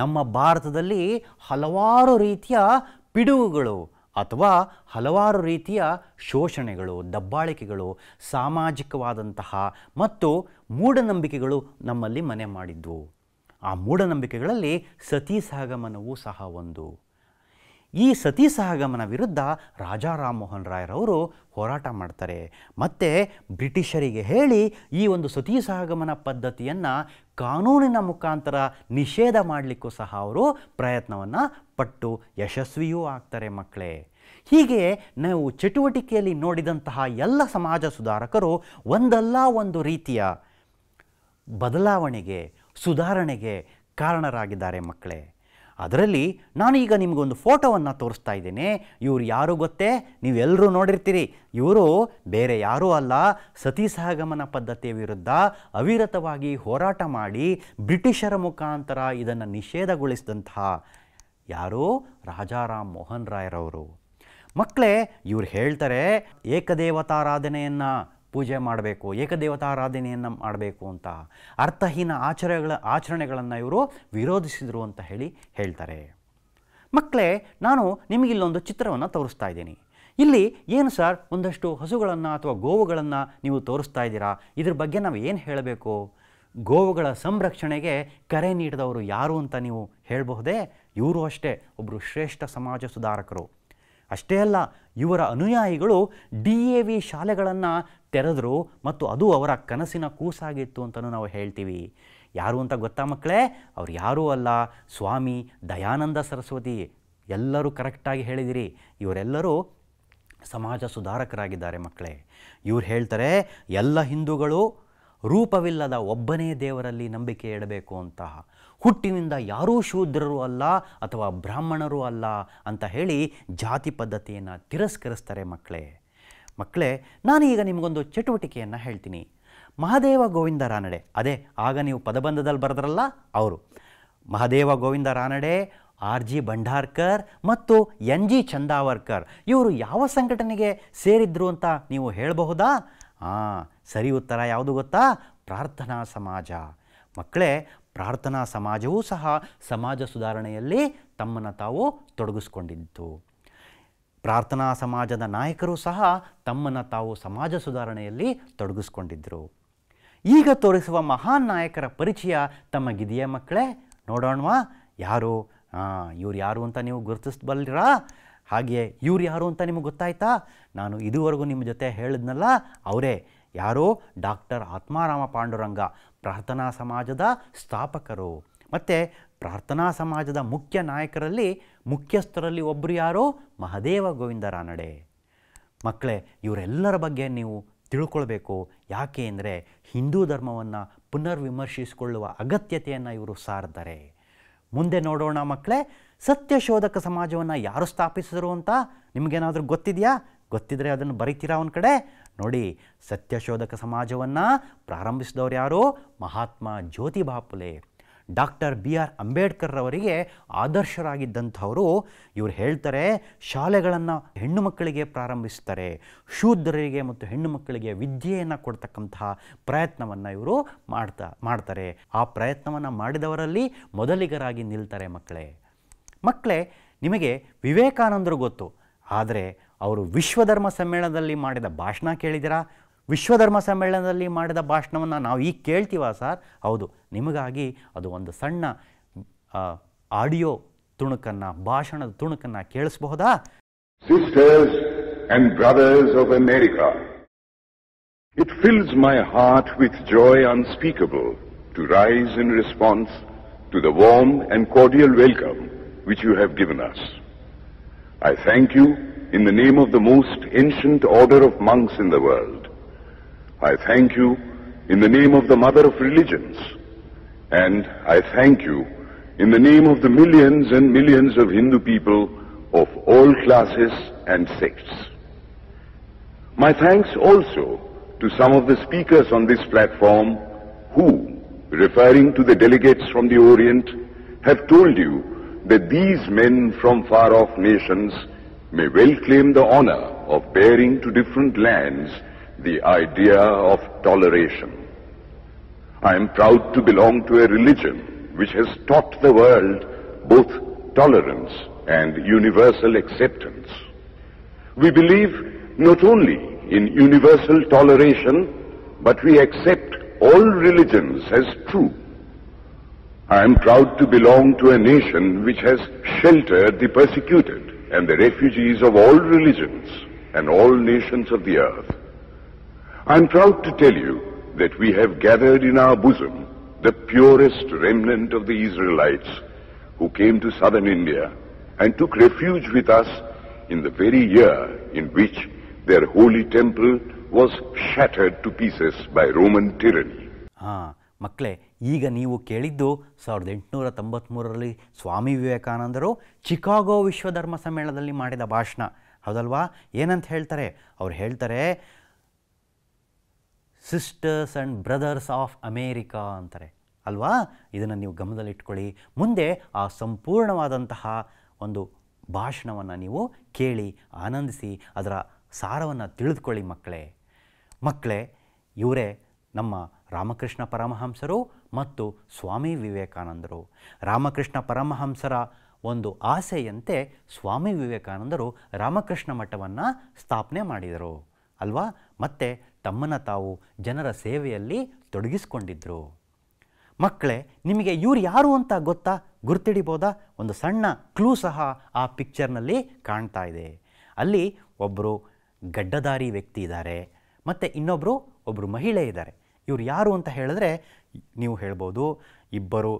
ನಮ್ಮ ಭಾರತದಲ್ಲಿ ಹಲವಾರು ರೀತಿಯ ಪಿಡುಗುಗಳು ಅಥವಾ ಹಲವಾರು ರೀತಿಯ ಶೋಷಣೆಗಳು ದಬ್ಬಾಳಿಕೆಗಳು ಸಾಮಾಜಿಕವಾದಂತಹ ಮತ್ತು ಮೂಢನಂಬಿಕೆಗಳು ನಮ್ಮಲ್ಲಿ ಮನೆ ಮಾಡಿದ್ವು ಆ ಮೂಢನಂಬಿಕೆಗಳಲ್ಲಿ ಸತಿ ಸಹಗಮನವೂ ಸಹ ಒಂದು ಈ ಸತಿ ಸಹಗಮನ ವಿರುದ್ಧ ರಾಜಾ ರಾಮಮೋಹನ್ ರಾಯರವರು ಹೋರಾಟ ಮಾಡ್ತಾರೆ ಮತ್ತು ಬ್ರಿಟಿಷರಿಗೆ ಹೇಳಿ ಈ ಒಂದು ಸತಿ ಸಹಗಮನ ಪದ್ಧತಿಯನ್ನು ಕಾನೂನಿನ ಮುಖಾಂತರ ನಿಷೇಧ ಮಾಡಲಿಕ್ಕೂ ಸಹ ಅವರು ಪ್ರಯತ್ನವನ್ನು ಪಟ್ಟು ಯಶಸ್ವಿಯೂ ಆಗ್ತಾರೆ ಮಕ್ಕಳೇ ಹೀಗೆ ನಾವು ಚಟುವಟಿಕೆಯಲ್ಲಿ ನೋಡಿದಂತಹ ಎಲ್ಲ ಸಮಾಜ ಸುಧಾರಕರು ಒಂದಲ್ಲ ಒಂದು ರೀತಿಯ ಬದಲಾವಣೆಗೆ ಸುಧಾರಣೆಗೆ ಕಾರಣರಾಗಿದ್ದಾರೆ ಮಕ್ಕಳೇ ಅದರಲ್ಲಿ ನಾನೀಗ ನಿಮಗೊಂದು ಫೋಟೋವನ್ನು ತೋರಿಸ್ತಾ ಇದ್ದೇನೆ ಇವರು ಯಾರು ಗೊತ್ತೇ ನೀವೆಲ್ಲರೂ ನೋಡಿರ್ತೀರಿ ಇವರು ಬೇರೆ ಯಾರೂ ಅಲ್ಲ ಸತಿ ಸಹಗಮನ ಪದ್ಧತಿಯ ವಿರುದ್ಧ ಅವಿರತವಾಗಿ ಹೋರಾಟ ಮಾಡಿ ಬ್ರಿಟಿಷರ ಮುಖಾಂತರ ಇದನ್ನು ನಿಷೇಧಗೊಳಿಸಿದಂತಹ ಯಾರು ರಾಜಾರಾಮ್ ಮೋಹನ್ ರಾಯರವರು ಮಕ್ಕಳೇ ಇವ್ರು ಹೇಳ್ತಾರೆ ಏಕದೇವತಾರಾಧನೆಯನ್ನು ಪೂಜೆ ಮಾಡಬೇಕು ಏಕದೇವತಾರಾಧನೆಯನ್ನು ಮಾಡಬೇಕು ಅಂತ ಅರ್ಥಹೀನ ಆಚರಣೆಗಳ ಆಚರಣೆಗಳನ್ನು ಇವರು ವಿರೋಧಿಸಿದರು ಅಂತ ಹೇಳಿ ಹೇಳ್ತಾರೆ ಮಕ್ಕಳೇ ನಾನು ನಿಮಗಿಲ್ಲೊಂದು ಚಿತ್ರವನ್ನು ತೋರಿಸ್ತಾ ಇದ್ದೀನಿ ಇಲ್ಲಿ ಏನು ಸರ್ ಒಂದಷ್ಟು ಹಸುಗಳನ್ನು ಅಥವಾ ಗೋವುಗಳನ್ನು ನೀವು ತೋರಿಸ್ತಾ ಇದ್ದೀರಾ ಇದ್ರ ಬಗ್ಗೆ ನಾವು ಏನು ಹೇಳಬೇಕು ಗೋವುಗಳ ಸಂರಕ್ಷಣೆಗೆ ಕರೆ ನೀಡಿದವರು ಯಾರು ಅಂತ ನೀವು ಹೇಳಬಹುದೇ ಇವರು ಅಷ್ಟೇ ಒಬ್ಬರು ಶ್ರೇಷ್ಠ ಸಮಾಜ ಸುಧಾರಕರು ಅಷ್ಟೇ ಅಲ್ಲ ಇವರ ಅನುಯಾಯಿಗಳು ಡಿ ಎ ವಿ ಶಾಲೆಗಳನ್ನು ತೆರೆದರು ಮತ್ತು ಅದು ಅವರ ಕನಸಿನ ಕೂಸಾಗಿತ್ತು ಅಂತಲೂ ನಾವು ಹೇಳ್ತೀವಿ ಯಾರು ಅಂತ ಗೊತ್ತಾ ಮಕ್ಕಳೇ ಅವ್ರು ಯಾರೂ ಅಲ್ಲ ಸ್ವಾಮಿ ದಯಾನಂದ ಸರಸ್ವತಿ ಎಲ್ಲರೂ ಕರೆಕ್ಟಾಗಿ ಹೇಳಿದಿರಿ ಇವರೆಲ್ಲರೂ ಸಮಾಜ ಸುಧಾರಕರಾಗಿದ್ದಾರೆ ಮಕ್ಕಳೇ ಇವ್ರು ಹೇಳ್ತಾರೆ ಎಲ್ಲ ಹಿಂದೂಗಳು ರೂಪವಿಲ್ಲದ ಒಬ್ಬನೇ ದೇವರಲ್ಲಿ ನಂಬಿಕೆ ಇಡಬೇಕು ಅಂತ ಹುಟ್ಟಿನಿಂದ ಯಾರೂ ಶೂದ್ರರು ಅಲ್ಲ ಅಥವಾ ಬ್ರಾಹ್ಮಣರು ಅಲ್ಲ ಅಂತ ಹೇಳಿ ಜಾತಿ ಪದ್ಧತಿಯನ್ನು ತಿರಸ್ಕರಿಸ್ತಾರೆ ಮಕ್ಕಳೇ ಮಕ್ಕಳೇ ಈಗ ನಿಮಗೊಂದು ಚಟುವಟಿಕೆಯನ್ನು ಹೇಳ್ತೀನಿ ಮಹಾದೇವ ಗೋವಿಂದ ರಾನಡೆ ಅದೇ ಆಗ ನೀವು ಪದಬಂಧದಲ್ಲಿ ಬರೆದ್ರಲ್ಲ ಅವರು ಮಹಾದೇವ ಗೋವಿಂದ ರಾನಡೆ ಆರ್ ಜಿ ಭಂಡಾರ್ಕರ್ ಮತ್ತು ಎನ್ ಜಿ ಚಂದಾವರ್ಕರ್ ಇವರು ಯಾವ ಸಂಘಟನೆಗೆ ಸೇರಿದ್ರು ಅಂತ ನೀವು ಹೇಳಬಹುದಾ ಹಾಂ ಸರಿ ಉತ್ತರ ಯಾವುದು ಗೊತ್ತಾ ಪ್ರಾರ್ಥನಾ ಸಮಾಜ ಮಕ್ಕಳೇ ಪ್ರಾರ್ಥನಾ ಸಮಾಜವೂ ಸಹ ಸಮಾಜ ಸುಧಾರಣೆಯಲ್ಲಿ ತಮ್ಮನ್ನು ತಾವು ತೊಡಗಿಸ್ಕೊಂಡಿದ್ದು ಪ್ರಾರ್ಥನಾ ಸಮಾಜದ ನಾಯಕರು ಸಹ ತಮ್ಮನ್ನು ತಾವು ಸಮಾಜ ಸುಧಾರಣೆಯಲ್ಲಿ ತೊಡಗಿಸ್ಕೊಂಡಿದ್ದರು ಈಗ ತೋರಿಸುವ ಮಹಾನ್ ನಾಯಕರ ಪರಿಚಯ ತಮ್ಮ ಗಿದಿಯ ಮಕ್ಕಳೇ ನೋಡೋಣವಾ ಯಾರು ಇವ್ರು ಯಾರು ಅಂತ ನೀವು ಗುರುತಿಸ್ಬಲ್ಲಿರಾ ಹಾಗೆಯೇ ಇವ್ರು ಯಾರು ಅಂತ ನಿಮಗೆ ಗೊತ್ತಾಯ್ತಾ ನಾನು ಇದುವರೆಗೂ ನಿಮ್ಮ ಜೊತೆ ಹೇಳಿದ್ನಲ್ಲ ಅವರೇ ಯಾರೋ ಡಾಕ್ಟರ್ ಆತ್ಮಾರಾಮ ಪಾಂಡುರಂಗ ಪ್ರಾರ್ಥನಾ ಸಮಾಜದ ಸ್ಥಾಪಕರು ಮತ್ತು ಪ್ರಾರ್ಥನಾ ಸಮಾಜದ ಮುಖ್ಯ ನಾಯಕರಲ್ಲಿ ಮುಖ್ಯಸ್ಥರಲ್ಲಿ ಒಬ್ಬರು ಯಾರೋ ಮಹದೇವ ಗೋವಿಂದ ರಾನಡೆ ಮಕ್ಕಳೇ ಇವರೆಲ್ಲರ ಬಗ್ಗೆ ನೀವು ತಿಳ್ಕೊಳ್ಬೇಕು ಯಾಕೆ ಅಂದರೆ ಹಿಂದೂ ಧರ್ಮವನ್ನು ಪುನರ್ವಿಮರ್ಶಿಸಿಕೊಳ್ಳುವ ಅಗತ್ಯತೆಯನ್ನು ಇವರು ಸಾರ್ತಾರೆ ಮುಂದೆ ನೋಡೋಣ ಮಕ್ಕಳೇ ಸತ್ಯಶೋಧಕ ಸಮಾಜವನ್ನು ಯಾರು ಸ್ಥಾಪಿಸಿದರು ಅಂತ ನಿಮಗೇನಾದರೂ ಗೊತ್ತಿದೆಯಾ ಗೊತ್ತಿದ್ರೆ ಅದನ್ನು ಬರಿತೀರಾ ಒಂದು ಕಡೆ ನೋಡಿ ಸತ್ಯಶೋಧಕ ಸಮಾಜವನ್ನು ಪ್ರಾರಂಭಿಸಿದವರು ಯಾರು Mahatma Jyotiba Phule doctor B R Ambedkar ಅವರಿಗೆ ಆದರ್ಶರಾಗಿದ್ದಂಥವರು ಇವರು ಹೇಳ್ತಾರೆ ಶಾಲೆಗಳನ್ನು ಹೆಣ್ಣು ಮಕ್ಕಳಿಗೆ ಪ್ರಾರಂಭಿಸ್ತಾರೆ ಶೂದ್ರರಿಗೆ ಮತ್ತು ಹೆಣ್ಣು ಮಕ್ಕಳಿಗೆ ವಿದ್ಯೆಯನ್ನು ಕೊಡ್ತಕ್ಕಂತಹ ಪ್ರಯತ್ನವನ್ನು ಇವರು ಮಾಡ್ತಾ ಮಾಡ್ತಾರೆ ಆ ಪ್ರಯತ್ನವನ್ನು ಮಾಡಿದವರಲ್ಲಿ ಮೊದಲಿಗರಾಗಿ ನಿಲ್ತಾರೆ ಮಕ್ಕಳೇ ಮಕ್ಕಳೇ ನಿಮಗೆ ವಿವೇಕಾನಂದರು ಗೊತ್ತು ಆದರೆ ಅವರು ವಿಶ್ವಧರ್ಮ ಸಮ್ಮೇಳನದಲ್ಲಿ ಮಾಡಿದ ಭಾಷಣ ಕೇಳಿದಿರಾ ವಿಶ್ವಧರ್ಮ ಸಮ್ಮೇಳನದಲ್ಲಿ ಮಾಡಿದ ಭಾಷಣವನ್ನು ನಾವು ಈಗ ಕೇಳ್ತೀವ ಸರ್ ಹೌದು ನಿಮಗಾಗಿ ಅದು ಒಂದು ಸಣ್ಣ ಆಡಿಯೋ ತುಣುಕನ್ನು ಭಾಷಣದ ತುಣುಕನ್ನು ಕೇಳಿಸಬಹುದಾ sisters and brothers of America It fills my heart with joy unspeakable to rise in response to the warm and cordial welcome which you have given us. I thank you in the name of the most ancient order of monks in the world. I thank you in the name of the mother of religions. And I thank you in the name of the millions and millions of Hindu people of all classes and sects. My thanks also to some of the speakers on this platform who, referring to the delegates from the Orient, have told you that these men from far off nations may well claim the honor of bearing to different lands the idea of toleration. I am proud to belong to a religion which has taught the world both tolerance and universal acceptance. We believe not only in universal toleration, but we accept all religions as true I am proud to belong to a nation which has sheltered the persecuted and the refugees of all religions and all nations of the earth. I am proud to tell you that we have gathered in our bosom the purest remnant of the Israelites who came to southern India and took refuge with us in the very year in which their holy temple was shattered to pieces by Roman tyranny. Ah, Makle. ಈಗ ನೀವು ಕೇಳಿದ್ದು ಸಾವಿರದ ಎಂಟುನೂರ ತೊಂಬತ್ತ್ಮೂರರಲ್ಲಿ ಸ್ವಾಮಿ ವಿವೇಕಾನಂದರು Chicago ವಿಶ್ವಧರ್ಮ ಸಮ್ಮೇಳನದಲ್ಲಿ ಮಾಡಿದ ಭಾಷಣ ಹೌದಲ್ವಾ ಏನಂತ ಹೇಳ್ತಾರೆ ಅವ್ರು ಹೇಳ್ತಾರೆ sisters and brothers of America ಅಂತಾರೆ ಅಲ್ವಾ ಇದನ್ನು ನೀವು ಗಮನದಲ್ಲಿಟ್ಕೊಳ್ಳಿ ಮುಂದೆ ಆ ಸಂಪೂರ್ಣವಾದಂತಹ ಒಂದು ಭಾಷಣವನ್ನು ನೀವು ಕೇಳಿ ಆನಂದಿಸಿ ಅದರ ಸಾರವನ್ನು ತಿಳಿದುಕೊಳ್ಳಿ ಮಕ್ಕಳೇ ಮಕ್ಕಳೇ ಇವರೇ ನಮ್ಮ ರಾಮಕೃಷ್ಣ ಪರಮಹಂಸರು ಮತ್ತು ಸ್ವಾಮಿ ವಿವೇಕಾನಂದರು ರಾಮಕೃಷ್ಣ ಪರಮಹಂಸರ ಒಂದು ಆಸೆಯಂತೆ ಸ್ವಾಮಿ ವಿವೇಕಾನಂದರು ರಾಮಕೃಷ್ಣ ಮಠವನ್ನು ಸ್ಥಾಪನೆ ಮಾಡಿದರು ಅಲ್ವಾ ಮತ್ತು ತಮ್ಮನ್ನು ತಾವು ಜನರ ಸೇವೆಯಲ್ಲಿ ತೊಡಗಿಸ್ಕೊಂಡಿದ್ದರು ಮಕ್ಕಳೇ ನಿಮಗೆ ಇವ್ರು ಯಾರು ಅಂತ ಗೊತ್ತಾ ಗುರ್ತಿಡಿಬೋದಾ ಒಂದು ಸಣ್ಣ ಕ್ಲೂ ಸಹ ಆ ಪಿಕ್ಚರ್ನಲ್ಲಿ ಕಾಣ್ತಾ ಇದೆ ಅಲ್ಲಿ ಒಬ್ಬರು ಗಡ್ಡದಾರಿ ವ್ಯಕ್ತಿ ಇದ್ದಾರೆ ಮತ್ತು ಇನ್ನೊಬ್ಬರು ಒಬ್ಬರು ಮಹಿಳೆ ಇದ್ದಾರೆ ಇವರು ಯಾರು ಅಂತ ಹೇಳಿದ್ರೆ ನೀವು ಹೇಳ್ಬೋದು ಇಬ್ಬರು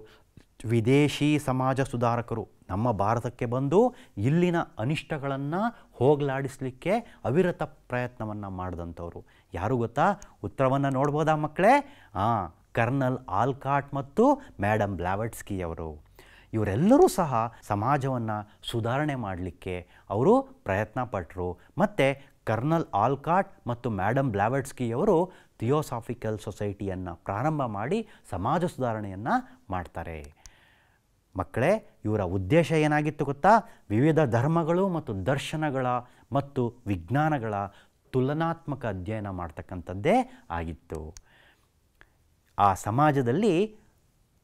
ವಿದೇಶಿ ಸಮಾಜ ಸುಧಾರಕರು ನಮ್ಮ ಭಾರತಕ್ಕೆ ಬಂದು ಇಲ್ಲಿನ ಅನಿಷ್ಟಗಳನ್ನು ಹೋಗಲಾಡಿಸ್ಲಿಕ್ಕೆ ಅವಿರತ ಪ್ರಯತ್ನವನ್ನು ಮಾಡಿದಂಥವ್ರು ಯಾರು ಗೊತ್ತಾ ಉತ್ತರವನ್ನು ನೋಡ್ಬೋದಾ ಮಕ್ಕಳೇ ಹಾಂ ಕರ್ನಲ್ ಆಲ್ಕಾಟ್ ಮತ್ತು ಮ್ಯಾಡಮ್ ಅವರು ಇವರೆಲ್ಲರೂ ಸಹ ಸಮಾಜವನ್ನು ಸುಧಾರಣೆ ಮಾಡಲಿಕ್ಕೆ ಅವರು ಪ್ರಯತ್ನ ಪಟ್ಟರು ಮತ್ತು ಕರ್ನಲ್ ಆಲ್ಕಾಟ್ ಮತ್ತು ಮ್ಯಾಡಮ್ ಬ್ಲಾವರ್ಟ್ಸ್ಕಿಯವರು ಥಿಯೋಸಾಫಿಕಲ್ ಸೊಸೈಟಿಯನ್ನು ಪ್ರಾರಂಭ ಮಾಡಿ ಸಮಾಜ ಸುಧಾರಣೆಯನ್ನು ಮಾಡ್ತಾರೆ ಮಕ್ಕಳೇ ಇವರ ಉದ್ದೇಶ ಏನಾಗಿತ್ತು ಗೊತ್ತಾ ವಿವಿಧ ಧರ್ಮಗಳು ಮತ್ತು ದರ್ಶನಗಳ ಮತ್ತು ವಿಜ್ಞಾನಗಳ ತುಲನಾತ್ಮಕ ಅಧ್ಯಯನ ಮಾಡ್ತಕ್ಕಂಥದ್ದೇ ಆಗಿತ್ತು ಆ ಸಮಾಜದಲ್ಲಿ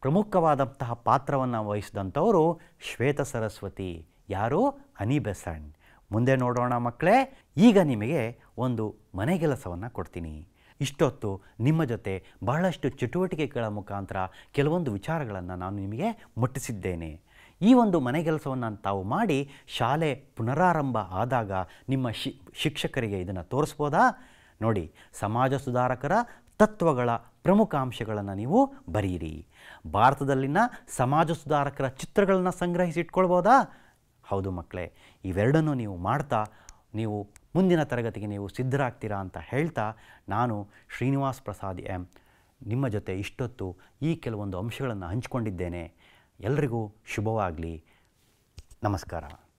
ಪ್ರಮುಖವಾದಂತಹ ಪಾತ್ರವನ್ನು ವಹಿಸಿದಂಥವರು ಶ್ವೇತ ಸರಸ್ವತಿ ಯಾರು ಅನಿ ಮುಂದೆ ನೋಡೋಣ ಮಕ್ಕಳೇ ಈಗ ನಿಮಗೆ ಒಂದು ಮನೆಗೆಲಸವನ್ನು ಕೊಡ್ತೀನಿ ಇಷ್ಟೊತ್ತು ನಿಮ್ಮ ಜೊತೆ ಬಹಳಷ್ಟು ಚಟುವಟಿಕೆಗಳ ಮುಖಾಂತರ ಕೆಲವೊಂದು ವಿಚಾರಗಳನ್ನು ನಾನು ನಿಮಗೆ ಮುಟ್ಟಿಸಿದ್ದೇನೆ ಈ ಒಂದು ಮನೆಗೆಲಸವನ್ನು ತಾವು ಮಾಡಿ ಶಾಲೆ ಪುನರಾರಂಭ ಆದಾಗ ನಿಮ್ಮ ಶಿ ಶಿಕ್ಷಕರಿಗೆ ಇದನ್ನು ತೋರಿಸ್ಬೋದಾ ನೋಡಿ ಸಮಾಜ ಸುಧಾರಕರ ತತ್ವಗಳ ಪ್ರಮುಖ ಅಂಶಗಳನ್ನು ನೀವು ಬರೀರಿ ಭಾರತದಲ್ಲಿನ ಸಮಾಜ ಸುಧಾರಕರ ಚಿತ್ರಗಳನ್ನು ಸಂಗ್ರಹಿಸಿಟ್ಕೊಳ್ಬೋದಾ ಹೌದು ಮಕ್ಕಳೇ ಇವೆರಡನ್ನು ನೀವು ಮಾಡ್ತಾ ನೀವು ಮುಂದಿನ ತರಗತಿಗೆ ನೀವು ಸಿದ್ಧರಾಗ್ತೀರಾ ಅಂತ ಹೇಳ್ತಾ ನಾನು ಶ್ರೀನಿವಾಸ್ ಪ್ರಸಾದ್ ಎಂ ನಿಮ್ಮ ಜೊತೆ ಇಷ್ಟೊತ್ತು ಈ ಕೆಲವೊಂದು ಅಂಶಗಳನ್ನು ಹಂಚಿಕೊಂಡಿದ್ದೇನೆ ಎಲ್ರಿಗೂ ಶುಭವಾಗಲಿ ನಮಸ್ಕಾರ